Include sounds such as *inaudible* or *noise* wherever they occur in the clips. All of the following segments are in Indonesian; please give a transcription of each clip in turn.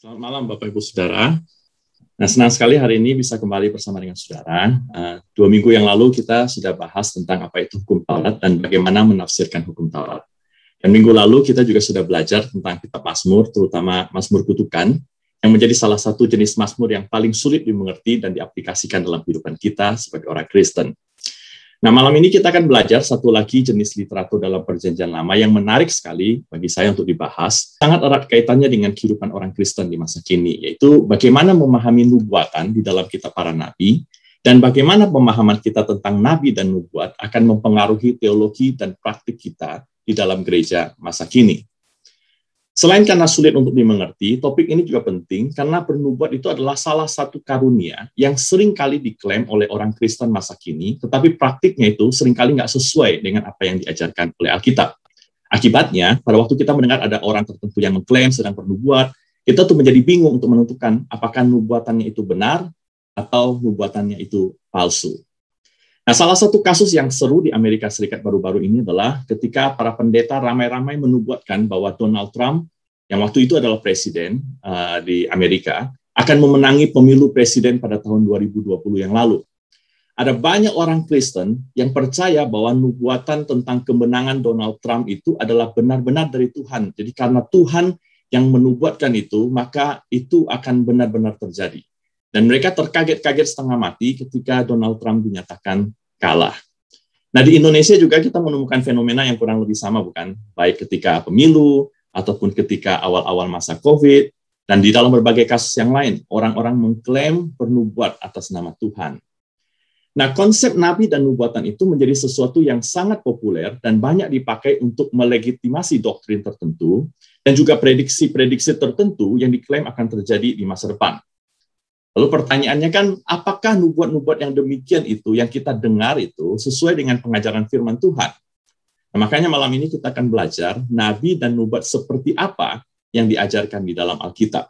Selamat malam Bapak Ibu Saudara. Nah senang sekali hari ini bisa kembali bersama dengan Saudara. Eh, dua minggu yang lalu kita sudah bahas tentang apa itu hukum Taurat dan bagaimana menafsirkan hukum Taurat. Dan minggu lalu kita juga sudah belajar tentang kitab Mazmur, terutama Mazmur Kutukan, yang menjadi salah satu jenis Mazmur yang paling sulit dimengerti dan diaplikasikan dalam kehidupan kita sebagai orang Kristen. Nah, malam ini kita akan belajar satu lagi jenis literatur dalam perjanjian lama yang menarik sekali bagi saya untuk dibahas, sangat erat kaitannya dengan kehidupan orang Kristen di masa kini, yaitu bagaimana memahami nubuatan di dalam kitab para nabi, dan bagaimana pemahaman kita tentang nabi dan nubuat akan mempengaruhi teologi dan praktik kita di dalam gereja masa kini. Selain karena sulit untuk dimengerti, topik ini juga penting karena bernubuat itu adalah salah satu karunia yang seringkali diklaim oleh orang Kristen masa kini, tetapi praktiknya itu seringkali nggak sesuai dengan apa yang diajarkan oleh Alkitab. Akibatnya, pada waktu kita mendengar ada orang tertentu yang mengklaim sedang bernubuat, kita tuh menjadi bingung untuk menentukan apakah nubuatannya itu benar atau nubuatannya itu palsu. Nah, salah satu kasus yang seru di Amerika Serikat baru-baru ini adalah ketika para pendeta ramai-ramai menubuatkan bahwa Donald Trump, yang waktu itu adalah presiden uh, di Amerika, akan memenangi pemilu presiden pada tahun 2020 yang lalu. Ada banyak orang Kristen yang percaya bahwa nubuatan tentang kemenangan Donald Trump itu adalah benar-benar dari Tuhan. Jadi karena Tuhan yang menubuatkan itu, maka itu akan benar-benar terjadi. Dan mereka terkaget-kaget setengah mati ketika Donald Trump dinyatakan kalah. Nah, di Indonesia juga kita menemukan fenomena yang kurang lebih sama, bukan? Baik ketika pemilu, ataupun ketika awal-awal masa COVID, dan di dalam berbagai kasus yang lain, orang-orang mengklaim bernubuat atas nama Tuhan. Nah, konsep nabi dan nubuatan itu menjadi sesuatu yang sangat populer dan banyak dipakai untuk melegitimasi doktrin tertentu dan juga prediksi-prediksi tertentu yang diklaim akan terjadi di masa depan. Lalu pertanyaannya kan, apakah nubuat-nubuat yang demikian itu, yang kita dengar itu, sesuai dengan pengajaran firman Tuhan? Nah, makanya malam ini kita akan belajar nabi dan nubuat seperti apa yang diajarkan di dalam Alkitab.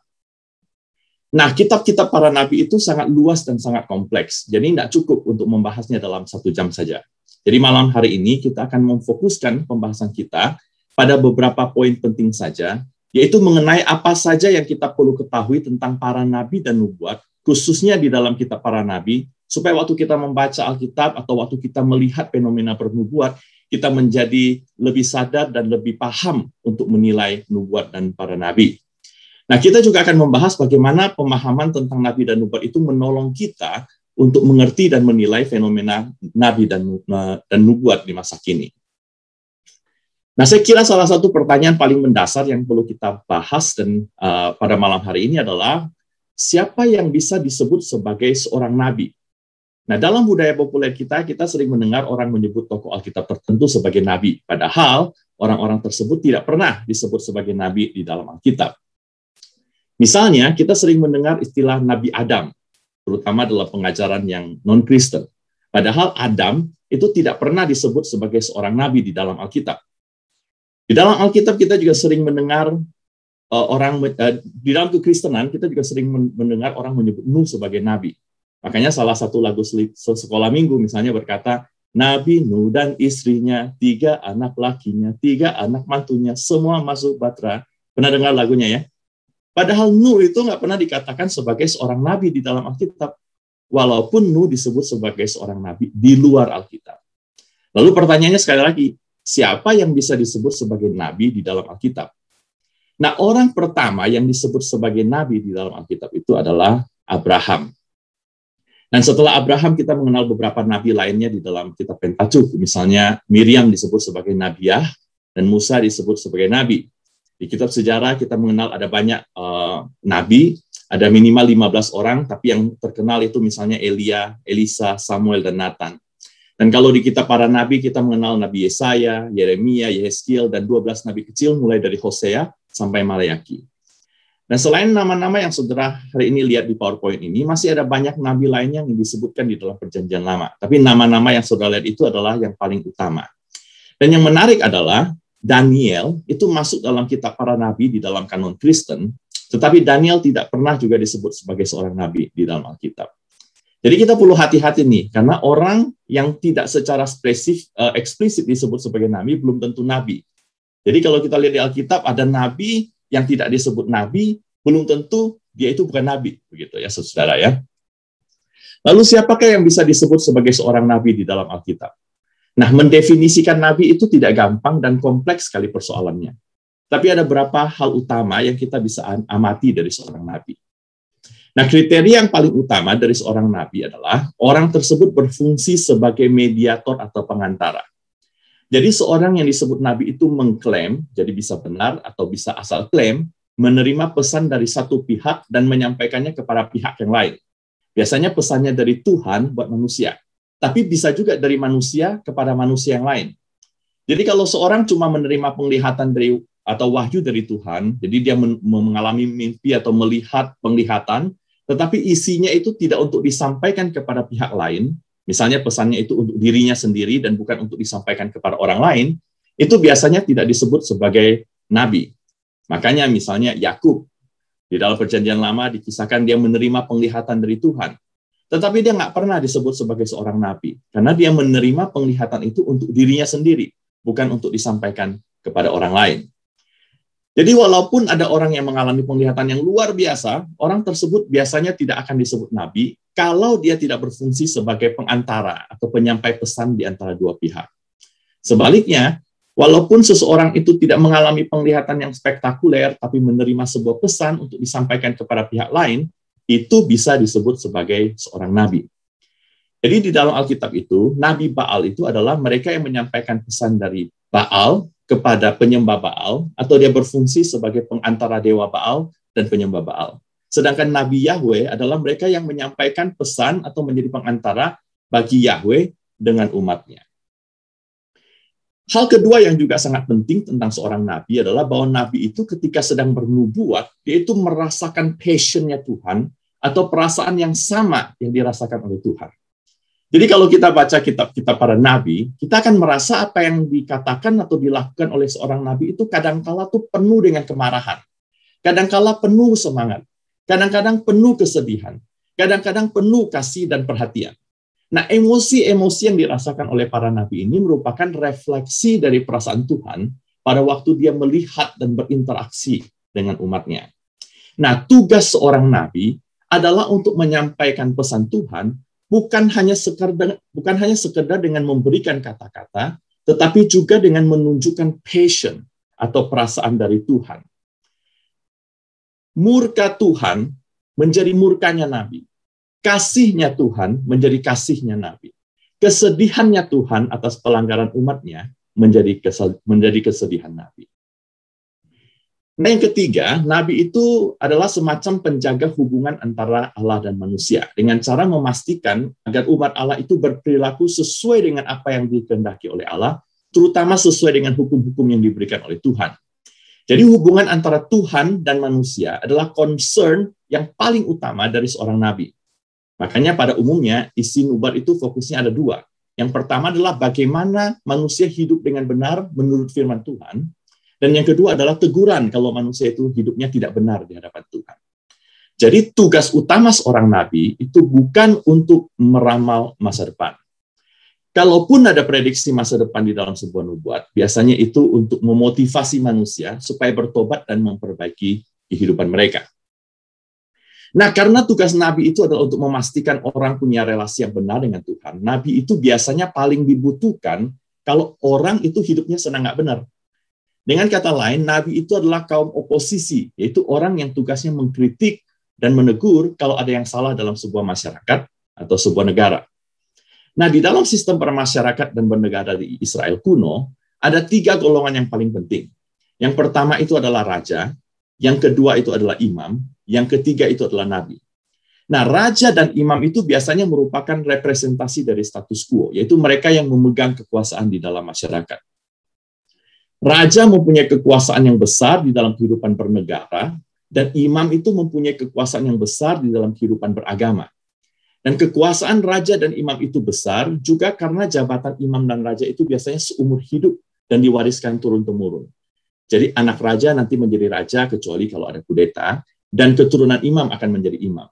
Nah, kitab-kitab para nabi itu sangat luas dan sangat kompleks, jadi tidak cukup untuk membahasnya dalam satu jam saja. Jadi malam hari ini kita akan memfokuskan pembahasan kita pada beberapa poin penting saja, yaitu mengenai apa saja yang kita perlu ketahui tentang para nabi dan nubuat khususnya di dalam kitab para nabi, supaya waktu kita membaca Alkitab atau waktu kita melihat fenomena pernubuat, kita menjadi lebih sadar dan lebih paham untuk menilai nubuat dan para nabi. Nah, kita juga akan membahas bagaimana pemahaman tentang nabi dan nubuat itu menolong kita untuk mengerti dan menilai fenomena nabi dan dan nubuat di masa kini. Nah, saya kira salah satu pertanyaan paling mendasar yang perlu kita bahas dan uh, pada malam hari ini adalah siapa yang bisa disebut sebagai seorang nabi. Nah, dalam budaya populer kita, kita sering mendengar orang menyebut tokoh Alkitab tertentu sebagai nabi, padahal orang-orang tersebut tidak pernah disebut sebagai nabi di dalam Alkitab. Misalnya, kita sering mendengar istilah Nabi Adam, terutama dalam pengajaran yang non-Kristen. Padahal Adam itu tidak pernah disebut sebagai seorang nabi di dalam Alkitab. Di dalam Alkitab kita juga sering mendengar uh, orang uh, di dalam kekristenan kita juga sering mendengar orang menyebut Nuh sebagai nabi. Makanya salah satu lagu sekolah minggu misalnya berkata Nabi Nuh dan istrinya, tiga anak lakinya, tiga anak mantunya, semua masuk batra. Pernah dengar lagunya ya? Padahal Nuh itu nggak pernah dikatakan sebagai seorang nabi di dalam Alkitab. Walaupun Nuh disebut sebagai seorang nabi di luar Alkitab. Lalu pertanyaannya sekali lagi, siapa yang bisa disebut sebagai nabi di dalam Alkitab? Nah, orang pertama yang disebut sebagai nabi di dalam Alkitab itu adalah Abraham. Dan setelah Abraham kita mengenal beberapa nabi lainnya di dalam kitab Pentateuch, misalnya Miriam disebut sebagai nabiah dan Musa disebut sebagai nabi. Di kitab sejarah kita mengenal ada banyak uh, nabi, ada minimal 15 orang, tapi yang terkenal itu misalnya Elia, Elisa, Samuel dan Nathan. Dan kalau di kitab para nabi kita mengenal nabi Yesaya, Yeremia, Yeskiel dan 12 nabi kecil mulai dari Hosea sampai Malayaki. Dan selain nama-nama yang saudara hari ini lihat di PowerPoint ini, masih ada banyak nabi lainnya yang disebutkan di dalam perjanjian lama. Tapi nama-nama yang saudara lihat itu adalah yang paling utama. Dan yang menarik adalah Daniel itu masuk dalam kitab para nabi di dalam kanon Kristen, tetapi Daniel tidak pernah juga disebut sebagai seorang nabi di dalam Alkitab. Jadi kita perlu hati-hati nih, karena orang yang tidak secara spesifik, eh, eksplisit disebut sebagai nabi belum tentu nabi. Jadi kalau kita lihat di Alkitab ada nabi yang tidak disebut nabi, belum tentu dia itu bukan nabi, begitu ya Saudara ya. Lalu siapakah yang bisa disebut sebagai seorang nabi di dalam Alkitab? Nah, mendefinisikan nabi itu tidak gampang dan kompleks sekali persoalannya. Tapi ada beberapa hal utama yang kita bisa amati dari seorang nabi. Nah, kriteria yang paling utama dari seorang nabi adalah orang tersebut berfungsi sebagai mediator atau pengantara. Jadi seorang yang disebut nabi itu mengklaim, jadi bisa benar atau bisa asal klaim, menerima pesan dari satu pihak dan menyampaikannya kepada pihak yang lain. Biasanya pesannya dari Tuhan buat manusia, tapi bisa juga dari manusia kepada manusia yang lain. Jadi kalau seorang cuma menerima penglihatan dari atau wahyu dari Tuhan, jadi dia mengalami mimpi atau melihat penglihatan, tetapi isinya itu tidak untuk disampaikan kepada pihak lain, misalnya pesannya itu untuk dirinya sendiri dan bukan untuk disampaikan kepada orang lain, itu biasanya tidak disebut sebagai nabi. Makanya misalnya Yakub di dalam perjanjian lama dikisahkan dia menerima penglihatan dari Tuhan. Tetapi dia nggak pernah disebut sebagai seorang nabi. Karena dia menerima penglihatan itu untuk dirinya sendiri, bukan untuk disampaikan kepada orang lain. Jadi walaupun ada orang yang mengalami penglihatan yang luar biasa, orang tersebut biasanya tidak akan disebut nabi kalau dia tidak berfungsi sebagai pengantara atau penyampai pesan di antara dua pihak. Sebaliknya, walaupun seseorang itu tidak mengalami penglihatan yang spektakuler, tapi menerima sebuah pesan untuk disampaikan kepada pihak lain, itu bisa disebut sebagai seorang nabi. Jadi di dalam Alkitab itu, Nabi Baal itu adalah mereka yang menyampaikan pesan dari Baal kepada penyembah Baal, atau dia berfungsi sebagai pengantara dewa Baal dan penyembah Baal. Sedangkan Nabi Yahweh adalah mereka yang menyampaikan pesan atau menjadi pengantara bagi Yahweh dengan umatnya. Hal kedua yang juga sangat penting tentang seorang nabi adalah bahwa nabi itu ketika sedang bernubuat, dia itu merasakan passionnya Tuhan atau perasaan yang sama yang dirasakan oleh Tuhan. Jadi kalau kita baca kitab-kitab para nabi, kita akan merasa apa yang dikatakan atau dilakukan oleh seorang nabi itu kadangkala tuh penuh dengan kemarahan. Kadangkala penuh semangat kadang-kadang penuh kesedihan, kadang-kadang penuh kasih dan perhatian. Nah, emosi-emosi yang dirasakan oleh para nabi ini merupakan refleksi dari perasaan Tuhan pada waktu dia melihat dan berinteraksi dengan umatnya. Nah, tugas seorang nabi adalah untuk menyampaikan pesan Tuhan bukan hanya sekedar bukan hanya sekedar dengan memberikan kata-kata, tetapi juga dengan menunjukkan passion atau perasaan dari Tuhan murka Tuhan menjadi murkanya Nabi. Kasihnya Tuhan menjadi kasihnya Nabi. Kesedihannya Tuhan atas pelanggaran umatnya menjadi kesel, menjadi kesedihan Nabi. Nah, yang ketiga, Nabi itu adalah semacam penjaga hubungan antara Allah dan manusia dengan cara memastikan agar umat Allah itu berperilaku sesuai dengan apa yang dikehendaki oleh Allah, terutama sesuai dengan hukum-hukum yang diberikan oleh Tuhan. Jadi hubungan antara Tuhan dan manusia adalah concern yang paling utama dari seorang nabi. Makanya pada umumnya isi nubat itu fokusnya ada dua. Yang pertama adalah bagaimana manusia hidup dengan benar menurut firman Tuhan. Dan yang kedua adalah teguran kalau manusia itu hidupnya tidak benar di hadapan Tuhan. Jadi tugas utama seorang nabi itu bukan untuk meramal masa depan kalaupun ada prediksi masa depan di dalam sebuah nubuat, biasanya itu untuk memotivasi manusia supaya bertobat dan memperbaiki kehidupan mereka. Nah, karena tugas nabi itu adalah untuk memastikan orang punya relasi yang benar dengan Tuhan, nabi itu biasanya paling dibutuhkan kalau orang itu hidupnya senang nggak benar. Dengan kata lain, nabi itu adalah kaum oposisi, yaitu orang yang tugasnya mengkritik dan menegur kalau ada yang salah dalam sebuah masyarakat atau sebuah negara. Nah, di dalam sistem bermasyarakat dan bernegara di Israel kuno, ada tiga golongan yang paling penting. Yang pertama itu adalah raja, yang kedua itu adalah imam, yang ketiga itu adalah nabi. Nah, raja dan imam itu biasanya merupakan representasi dari status quo, yaitu mereka yang memegang kekuasaan di dalam masyarakat. Raja mempunyai kekuasaan yang besar di dalam kehidupan bernegara, dan imam itu mempunyai kekuasaan yang besar di dalam kehidupan beragama. Dan kekuasaan raja dan imam itu besar juga karena jabatan imam dan raja itu biasanya seumur hidup dan diwariskan turun-temurun. Jadi anak raja nanti menjadi raja kecuali kalau ada kudeta, dan keturunan imam akan menjadi imam.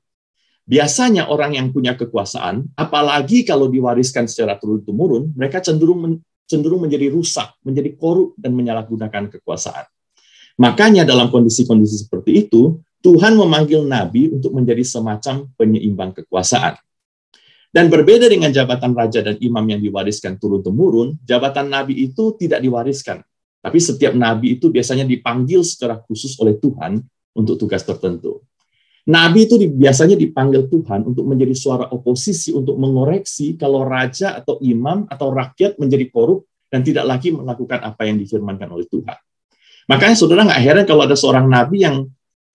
Biasanya orang yang punya kekuasaan, apalagi kalau diwariskan secara turun-temurun, mereka cenderung men cenderung menjadi rusak, menjadi korup, dan menyalahgunakan kekuasaan. Makanya dalam kondisi-kondisi seperti itu, Tuhan memanggil nabi untuk menjadi semacam penyeimbang kekuasaan. Dan berbeda dengan jabatan raja dan imam yang diwariskan turun-temurun, jabatan nabi itu tidak diwariskan. Tapi setiap nabi itu biasanya dipanggil secara khusus oleh Tuhan untuk tugas tertentu. Nabi itu biasanya dipanggil Tuhan untuk menjadi suara oposisi untuk mengoreksi kalau raja atau imam atau rakyat menjadi korup dan tidak lagi melakukan apa yang difirmankan oleh Tuhan. Makanya saudara nggak heran kalau ada seorang nabi yang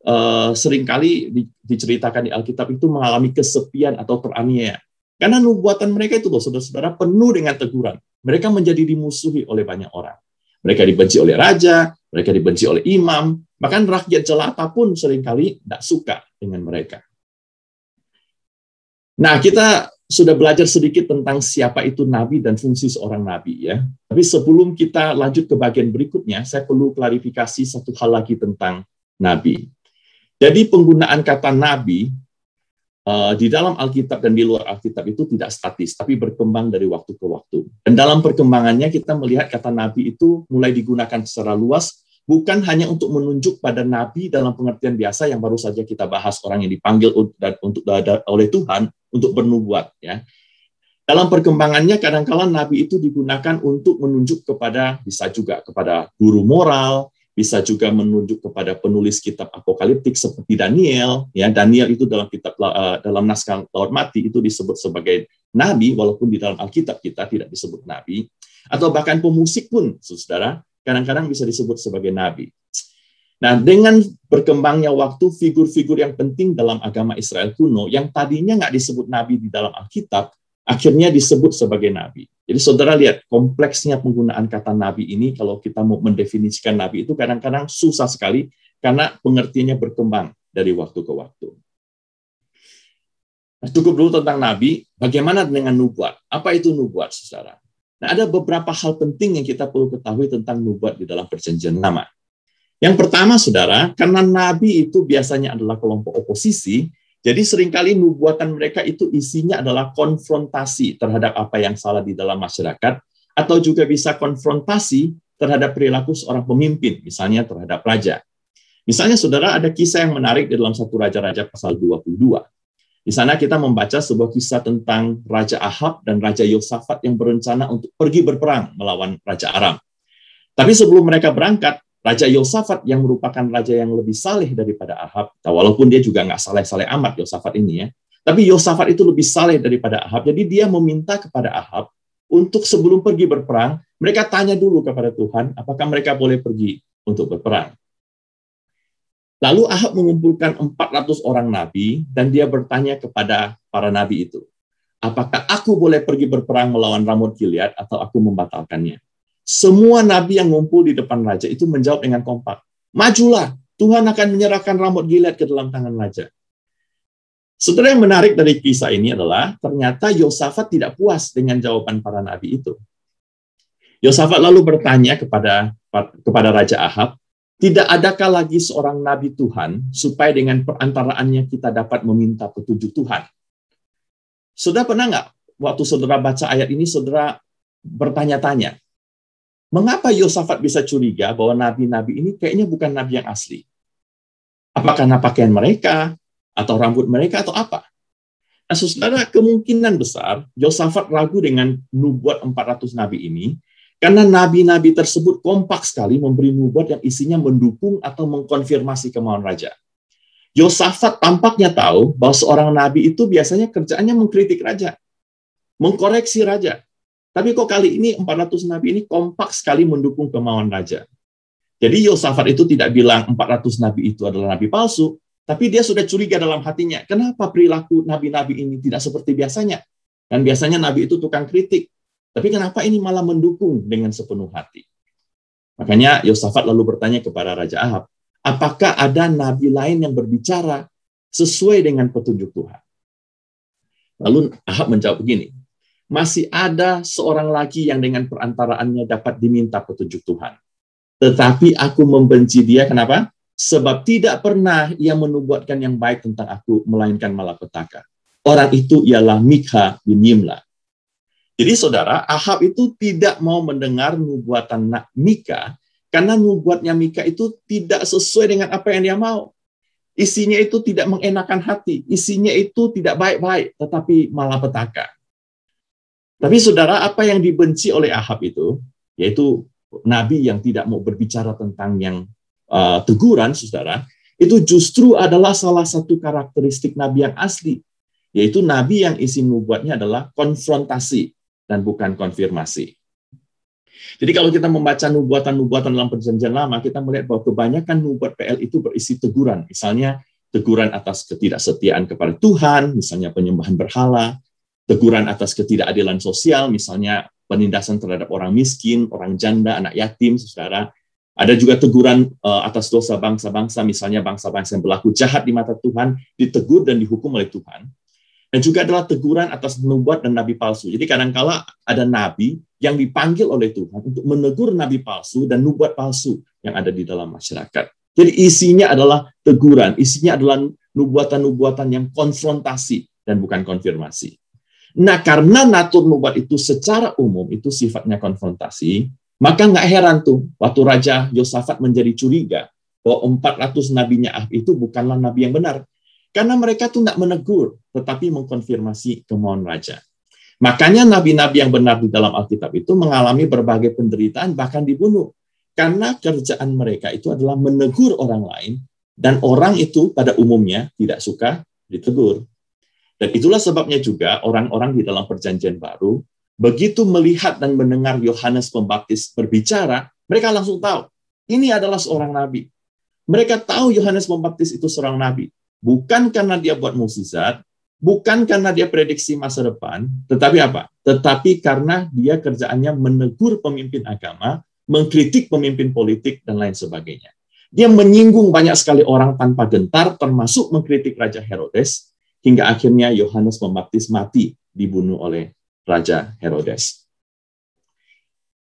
Eh, seringkali diceritakan di Alkitab itu mengalami kesepian atau teraniaya. Karena nubuatan mereka itu loh, saudara-saudara, penuh dengan teguran. Mereka menjadi dimusuhi oleh banyak orang. Mereka dibenci oleh raja, mereka dibenci oleh imam, bahkan rakyat jelata pun seringkali tidak suka dengan mereka. Nah, kita sudah belajar sedikit tentang siapa itu nabi dan fungsi seorang nabi ya. Tapi sebelum kita lanjut ke bagian berikutnya, saya perlu klarifikasi satu hal lagi tentang nabi. Jadi penggunaan kata nabi uh, di dalam Alkitab dan di luar Alkitab itu tidak statis, tapi berkembang dari waktu ke waktu. Dan dalam perkembangannya kita melihat kata nabi itu mulai digunakan secara luas, bukan hanya untuk menunjuk pada nabi dalam pengertian biasa yang baru saja kita bahas orang yang dipanggil untuk oleh Tuhan untuk bernubuat ya. Dalam perkembangannya kadang kadangkala nabi itu digunakan untuk menunjuk kepada bisa juga kepada guru moral, bisa juga menunjuk kepada penulis kitab apokaliptik seperti Daniel ya Daniel itu dalam kitab uh, dalam naskah laut mati itu disebut sebagai nabi walaupun di dalam Alkitab kita tidak disebut nabi atau bahkan pemusik pun Saudara kadang-kadang bisa disebut sebagai nabi Nah, dengan berkembangnya waktu, figur-figur yang penting dalam agama Israel kuno yang tadinya nggak disebut nabi di dalam Alkitab, akhirnya disebut sebagai nabi. Jadi saudara lihat kompleksnya penggunaan kata nabi ini kalau kita mau mendefinisikan nabi itu kadang-kadang susah sekali karena pengertiannya berkembang dari waktu ke waktu. Nah, cukup dulu tentang nabi, bagaimana dengan nubuat? Apa itu nubuat, saudara? Nah, ada beberapa hal penting yang kita perlu ketahui tentang nubuat di dalam perjanjian lama. Yang pertama, saudara, karena nabi itu biasanya adalah kelompok oposisi, jadi seringkali nubuatan mereka itu isinya adalah konfrontasi terhadap apa yang salah di dalam masyarakat, atau juga bisa konfrontasi terhadap perilaku seorang pemimpin, misalnya terhadap raja. Misalnya saudara ada kisah yang menarik di dalam satu Raja-Raja pasal 22. Di sana kita membaca sebuah kisah tentang Raja Ahab dan Raja Yosafat yang berencana untuk pergi berperang melawan Raja Aram. Tapi sebelum mereka berangkat, Raja Yosafat yang merupakan raja yang lebih saleh daripada Ahab, nah, walaupun dia juga nggak saleh-saleh amat Yosafat ini ya, tapi Yosafat itu lebih saleh daripada Ahab. Jadi dia meminta kepada Ahab untuk sebelum pergi berperang, mereka tanya dulu kepada Tuhan apakah mereka boleh pergi untuk berperang. Lalu Ahab mengumpulkan 400 orang nabi dan dia bertanya kepada para nabi itu, apakah aku boleh pergi berperang melawan Ramot Gilead atau aku membatalkannya? Semua nabi yang ngumpul di depan raja itu menjawab dengan kompak. Majulah, Tuhan akan menyerahkan rambut gilet ke dalam tangan raja. Saudara yang menarik dari kisah ini adalah ternyata Yosafat tidak puas dengan jawaban para nabi itu. Yosafat lalu bertanya kepada kepada Raja Ahab, tidak adakah lagi seorang nabi Tuhan supaya dengan perantaraannya kita dapat meminta petunjuk Tuhan? Sudah pernah nggak waktu saudara baca ayat ini saudara bertanya-tanya, Mengapa Yosafat bisa curiga bahwa nabi-nabi ini kayaknya bukan nabi yang asli? Apa karena pakaian mereka, atau rambut mereka, atau apa? Nah, saudara, kemungkinan besar Yosafat ragu dengan nubuat 400 nabi ini, karena nabi-nabi tersebut kompak sekali memberi nubuat yang isinya mendukung atau mengkonfirmasi kemauan raja. Yosafat tampaknya tahu bahwa seorang nabi itu biasanya kerjaannya mengkritik raja, mengkoreksi raja, tapi kok kali ini 400 nabi ini kompak sekali mendukung kemauan raja. Jadi Yosafat itu tidak bilang 400 nabi itu adalah nabi palsu, tapi dia sudah curiga dalam hatinya, kenapa perilaku nabi-nabi ini tidak seperti biasanya? Dan biasanya nabi itu tukang kritik. Tapi kenapa ini malah mendukung dengan sepenuh hati? Makanya Yosafat lalu bertanya kepada Raja Ahab, apakah ada nabi lain yang berbicara sesuai dengan petunjuk Tuhan? Lalu Ahab menjawab begini, masih ada seorang lagi yang dengan perantaraannya dapat diminta petunjuk Tuhan. Tetapi aku membenci dia, kenapa? Sebab tidak pernah ia menubuatkan yang baik tentang aku, melainkan malapetaka. Orang itu ialah Mikha bin Yimla. Jadi saudara, Ahab itu tidak mau mendengar nubuatan Nak Mika, karena nubuatnya Mika itu tidak sesuai dengan apa yang dia mau. Isinya itu tidak mengenakan hati, isinya itu tidak baik-baik, tetapi malapetaka. Tapi saudara, apa yang dibenci oleh Ahab itu, yaitu nabi yang tidak mau berbicara tentang yang uh, teguran, saudara, itu justru adalah salah satu karakteristik nabi yang asli, yaitu nabi yang isi nubuatnya adalah konfrontasi dan bukan konfirmasi. Jadi kalau kita membaca nubuatan-nubuatan dalam perjanjian lama, kita melihat bahwa kebanyakan nubuat PL itu berisi teguran. Misalnya, teguran atas ketidaksetiaan kepada Tuhan, misalnya penyembahan berhala, teguran atas ketidakadilan sosial, misalnya penindasan terhadap orang miskin, orang janda, anak yatim, saudara. Ada juga teguran uh, atas dosa bangsa-bangsa, misalnya bangsa-bangsa yang berlaku jahat di mata Tuhan, ditegur dan dihukum oleh Tuhan. Dan juga adalah teguran atas nubuat dan nabi palsu. Jadi kadangkala ada nabi yang dipanggil oleh Tuhan untuk menegur nabi palsu dan nubuat palsu yang ada di dalam masyarakat. Jadi isinya adalah teguran, isinya adalah nubuatan-nubuatan yang konfrontasi dan bukan konfirmasi. Nah, karena natur nubuat itu secara umum itu sifatnya konfrontasi, maka nggak heran tuh waktu Raja Yosafat menjadi curiga bahwa 400 nabinya Ahab itu bukanlah nabi yang benar. Karena mereka tuh nggak menegur, tetapi mengkonfirmasi kemauan Raja. Makanya nabi-nabi yang benar di dalam Alkitab itu mengalami berbagai penderitaan, bahkan dibunuh. Karena kerjaan mereka itu adalah menegur orang lain, dan orang itu pada umumnya tidak suka ditegur. Dan itulah sebabnya juga orang-orang di dalam perjanjian baru, begitu melihat dan mendengar Yohanes Pembaptis berbicara, mereka langsung tahu, ini adalah seorang nabi. Mereka tahu Yohanes Pembaptis itu seorang nabi. Bukan karena dia buat mukjizat, bukan karena dia prediksi masa depan, tetapi apa? Tetapi karena dia kerjaannya menegur pemimpin agama, mengkritik pemimpin politik, dan lain sebagainya. Dia menyinggung banyak sekali orang tanpa gentar, termasuk mengkritik Raja Herodes, hingga akhirnya Yohanes Pembaptis mati dibunuh oleh Raja Herodes.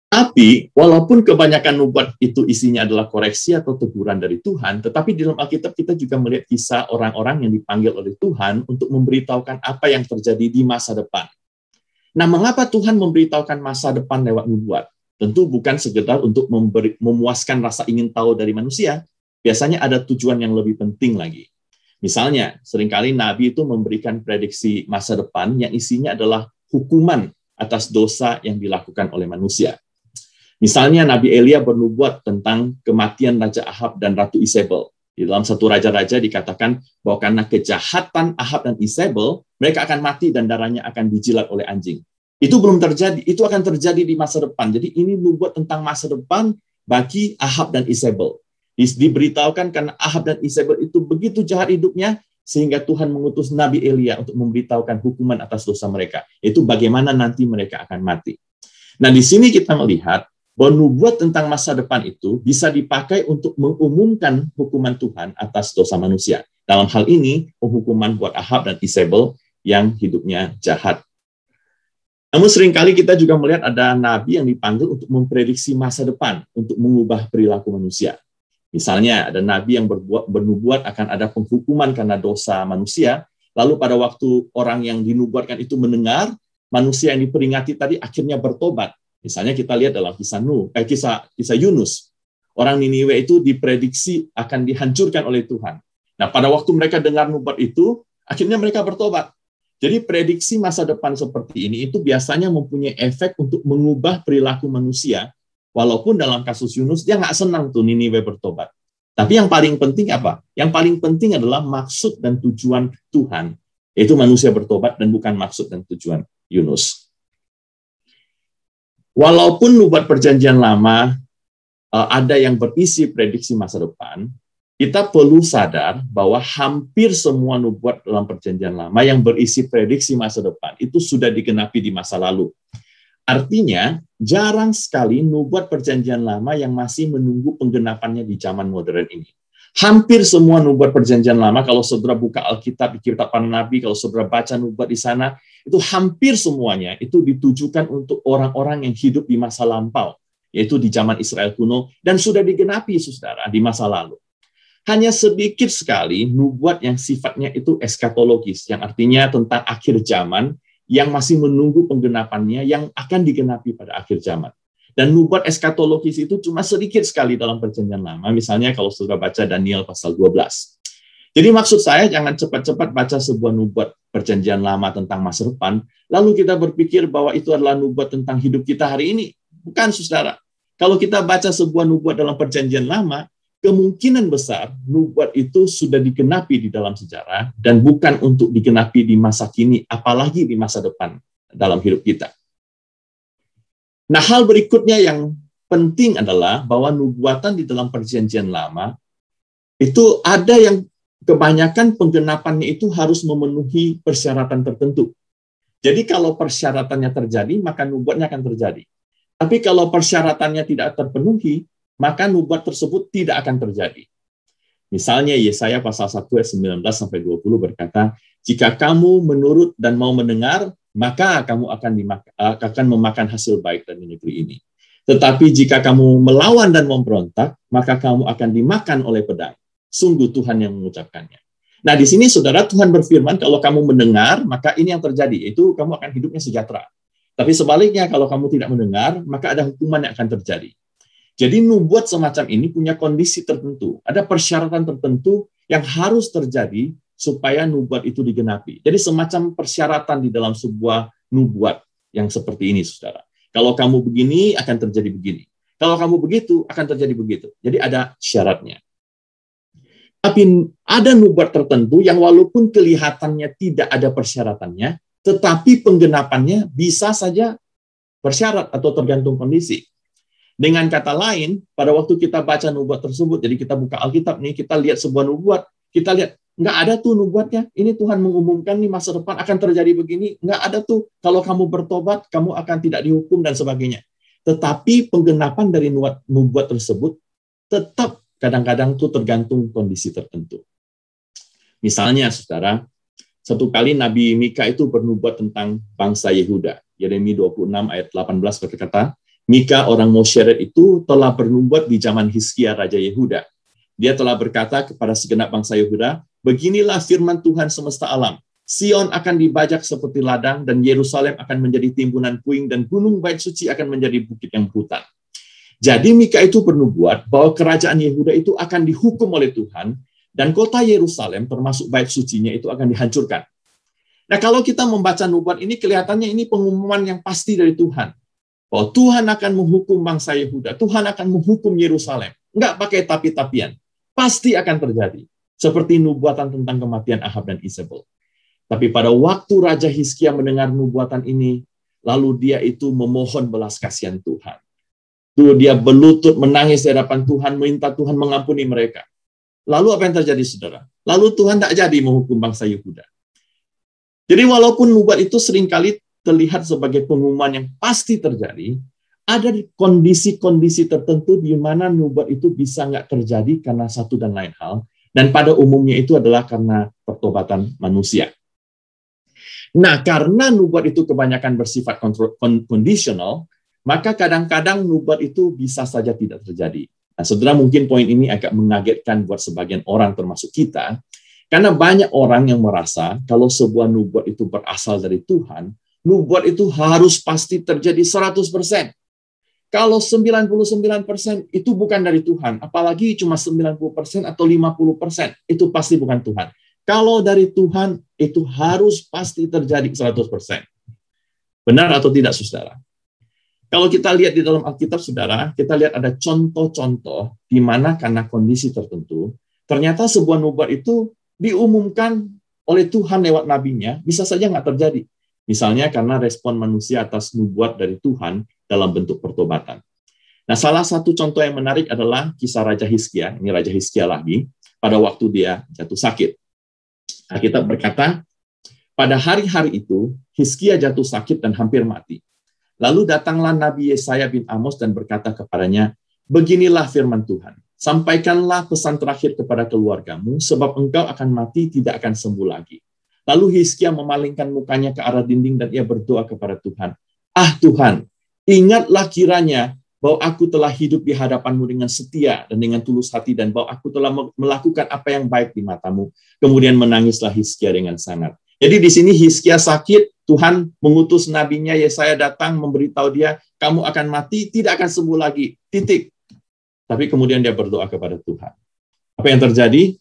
Tapi walaupun kebanyakan nubuat itu isinya adalah koreksi atau teguran dari Tuhan, tetapi di dalam Alkitab kita juga melihat kisah orang-orang yang dipanggil oleh Tuhan untuk memberitahukan apa yang terjadi di masa depan. Nah, mengapa Tuhan memberitahukan masa depan lewat nubuat? Tentu bukan sekedar untuk memuaskan rasa ingin tahu dari manusia. Biasanya ada tujuan yang lebih penting lagi. Misalnya, seringkali Nabi itu memberikan prediksi masa depan yang isinya adalah hukuman atas dosa yang dilakukan oleh manusia. Misalnya Nabi Elia bernubuat tentang kematian Raja Ahab dan Ratu Isabel. Di dalam satu raja-raja dikatakan bahwa karena kejahatan Ahab dan Isabel, mereka akan mati dan darahnya akan dijilat oleh anjing. Itu belum terjadi, itu akan terjadi di masa depan. Jadi ini nubuat tentang masa depan bagi Ahab dan Isabel. Diberitahukan karena Ahab dan Isabel itu begitu jahat hidupnya, sehingga Tuhan mengutus Nabi Elia untuk memberitahukan hukuman atas dosa mereka. Itu bagaimana nanti mereka akan mati. Nah, di sini kita melihat bahwa nubuat tentang masa depan itu bisa dipakai untuk mengumumkan hukuman Tuhan atas dosa manusia. Dalam hal ini, hukuman buat Ahab dan Isabel yang hidupnya jahat. Namun seringkali kita juga melihat ada nabi yang dipanggil untuk memprediksi masa depan, untuk mengubah perilaku manusia. Misalnya ada nabi yang berbuat, bernubuat akan ada penghukuman karena dosa manusia, lalu pada waktu orang yang dinubuatkan itu mendengar, manusia yang diperingati tadi akhirnya bertobat. Misalnya kita lihat dalam kisah Nuh, eh, kisah kisah Yunus. Orang Niniwe itu diprediksi akan dihancurkan oleh Tuhan. Nah, pada waktu mereka dengar nubuat itu, akhirnya mereka bertobat. Jadi prediksi masa depan seperti ini itu biasanya mempunyai efek untuk mengubah perilaku manusia Walaupun dalam kasus Yunus dia nggak senang tuh Niniwe bertobat. Tapi yang paling penting apa? Yang paling penting adalah maksud dan tujuan Tuhan, yaitu manusia bertobat dan bukan maksud dan tujuan Yunus. Walaupun buat perjanjian lama eh, ada yang berisi prediksi masa depan, kita perlu sadar bahwa hampir semua nubuat dalam perjanjian lama yang berisi prediksi masa depan itu sudah digenapi di masa lalu. Artinya, jarang sekali nubuat perjanjian lama yang masih menunggu penggenapannya di zaman modern ini. Hampir semua nubuat perjanjian lama, kalau saudara buka Alkitab, kitab para nabi, kalau saudara baca nubuat di sana, itu hampir semuanya itu ditujukan untuk orang-orang yang hidup di masa lampau, yaitu di zaman Israel kuno, dan sudah digenapi, saudara, di masa lalu. Hanya sedikit sekali nubuat yang sifatnya itu eskatologis, yang artinya tentang akhir zaman, yang masih menunggu penggenapannya yang akan digenapi pada akhir zaman. Dan nubuat eskatologis itu cuma sedikit sekali dalam perjanjian lama, misalnya kalau sudah baca Daniel pasal 12. Jadi maksud saya jangan cepat-cepat baca sebuah nubuat perjanjian lama tentang masa depan, lalu kita berpikir bahwa itu adalah nubuat tentang hidup kita hari ini. Bukan, saudara. Kalau kita baca sebuah nubuat dalam perjanjian lama, kemungkinan besar nubuat itu sudah digenapi di dalam sejarah dan bukan untuk digenapi di masa kini, apalagi di masa depan dalam hidup kita. Nah, hal berikutnya yang penting adalah bahwa nubuatan di dalam perjanjian lama itu ada yang kebanyakan penggenapannya itu harus memenuhi persyaratan tertentu. Jadi kalau persyaratannya terjadi, maka nubuatnya akan terjadi. Tapi kalau persyaratannya tidak terpenuhi, maka nubuat tersebut tidak akan terjadi. Misalnya Yesaya pasal 1 ayat 19 sampai 20 berkata, "Jika kamu menurut dan mau mendengar, maka kamu akan eh, akan memakan hasil baik dari negeri ini. Tetapi jika kamu melawan dan memberontak, maka kamu akan dimakan oleh pedang. Sungguh Tuhan yang mengucapkannya." Nah, di sini Saudara Tuhan berfirman, kalau kamu mendengar, maka ini yang terjadi, yaitu kamu akan hidupnya sejahtera. Tapi sebaliknya, kalau kamu tidak mendengar, maka ada hukuman yang akan terjadi. Jadi nubuat semacam ini punya kondisi tertentu, ada persyaratan tertentu yang harus terjadi supaya nubuat itu digenapi. Jadi semacam persyaratan di dalam sebuah nubuat yang seperti ini, saudara. Kalau kamu begini akan terjadi begini. Kalau kamu begitu akan terjadi begitu. Jadi ada syaratnya. Tapi ada nubuat tertentu yang walaupun kelihatannya tidak ada persyaratannya, tetapi penggenapannya bisa saja bersyarat atau tergantung kondisi. Dengan kata lain, pada waktu kita baca nubuat tersebut, jadi kita buka Alkitab nih, kita lihat sebuah nubuat, kita lihat nggak ada tuh nubuatnya. Ini Tuhan mengumumkan nih masa depan akan terjadi begini, nggak ada tuh. Kalau kamu bertobat, kamu akan tidak dihukum dan sebagainya. Tetapi penggenapan dari nubuat nubuat tersebut tetap kadang-kadang tuh tergantung kondisi tertentu. Misalnya, saudara, satu kali Nabi Mika itu bernubuat tentang bangsa Yehuda. Yeremia 26 ayat 18 berkata, Mika orang Mosyeret itu telah bernubuat di zaman Hizkia Raja Yehuda. Dia telah berkata kepada segenap bangsa Yehuda, beginilah firman Tuhan semesta alam, Sion akan dibajak seperti ladang dan Yerusalem akan menjadi timbunan puing dan gunung bait suci akan menjadi bukit yang hutan. Jadi Mika itu bernubuat bahwa kerajaan Yehuda itu akan dihukum oleh Tuhan dan kota Yerusalem termasuk bait sucinya itu akan dihancurkan. Nah kalau kita membaca nubuat ini kelihatannya ini pengumuman yang pasti dari Tuhan bahwa Tuhan akan menghukum bangsa Yehuda, Tuhan akan menghukum Yerusalem. Enggak pakai tapi-tapian. Pasti akan terjadi. Seperti nubuatan tentang kematian Ahab dan Isabel. Tapi pada waktu Raja Hizkia mendengar nubuatan ini, lalu dia itu memohon belas kasihan Tuhan. Lalu dia berlutut menangis di hadapan Tuhan, minta Tuhan mengampuni mereka. Lalu apa yang terjadi, saudara? Lalu Tuhan tak jadi menghukum bangsa Yehuda. Jadi walaupun nubuat itu seringkali terlihat sebagai pengumuman yang pasti terjadi, ada kondisi-kondisi tertentu di mana nubuat itu bisa nggak terjadi karena satu dan lain hal, dan pada umumnya itu adalah karena pertobatan manusia. Nah, karena nubuat itu kebanyakan bersifat kondisional, maka kadang-kadang nubuat itu bisa saja tidak terjadi. Nah, saudara mungkin poin ini agak mengagetkan buat sebagian orang termasuk kita, karena banyak orang yang merasa kalau sebuah nubuat itu berasal dari Tuhan, nubuat itu harus pasti terjadi 100%. Kalau 99% itu bukan dari Tuhan, apalagi cuma 90% atau 50%, itu pasti bukan Tuhan. Kalau dari Tuhan, itu harus pasti terjadi 100%. Benar atau tidak, saudara? Kalau kita lihat di dalam Alkitab, saudara, kita lihat ada contoh-contoh di mana karena kondisi tertentu, ternyata sebuah nubuat itu diumumkan oleh Tuhan lewat nabinya, bisa saja nggak terjadi. Misalnya karena respon manusia atas nubuat dari Tuhan dalam bentuk pertobatan. Nah, salah satu contoh yang menarik adalah kisah Raja Hizkia. Ini Raja Hizkia lagi, pada waktu dia jatuh sakit. Alkitab nah, berkata, pada hari-hari itu, Hizkia jatuh sakit dan hampir mati. Lalu datanglah Nabi Yesaya bin Amos dan berkata kepadanya, Beginilah firman Tuhan, sampaikanlah pesan terakhir kepada keluargamu, sebab engkau akan mati, tidak akan sembuh lagi. Lalu Hiskia memalingkan mukanya ke arah dinding dan ia berdoa kepada Tuhan. Ah Tuhan, ingatlah kiranya bahwa aku telah hidup di hadapanmu dengan setia dan dengan tulus hati dan bahwa aku telah melakukan apa yang baik di matamu. Kemudian menangislah Hiskia dengan sangat. Jadi di sini Hiskia sakit, Tuhan mengutus nabinya Yesaya datang memberitahu dia, kamu akan mati, tidak akan sembuh lagi. Titik. Tapi kemudian dia berdoa kepada Tuhan. Apa yang terjadi?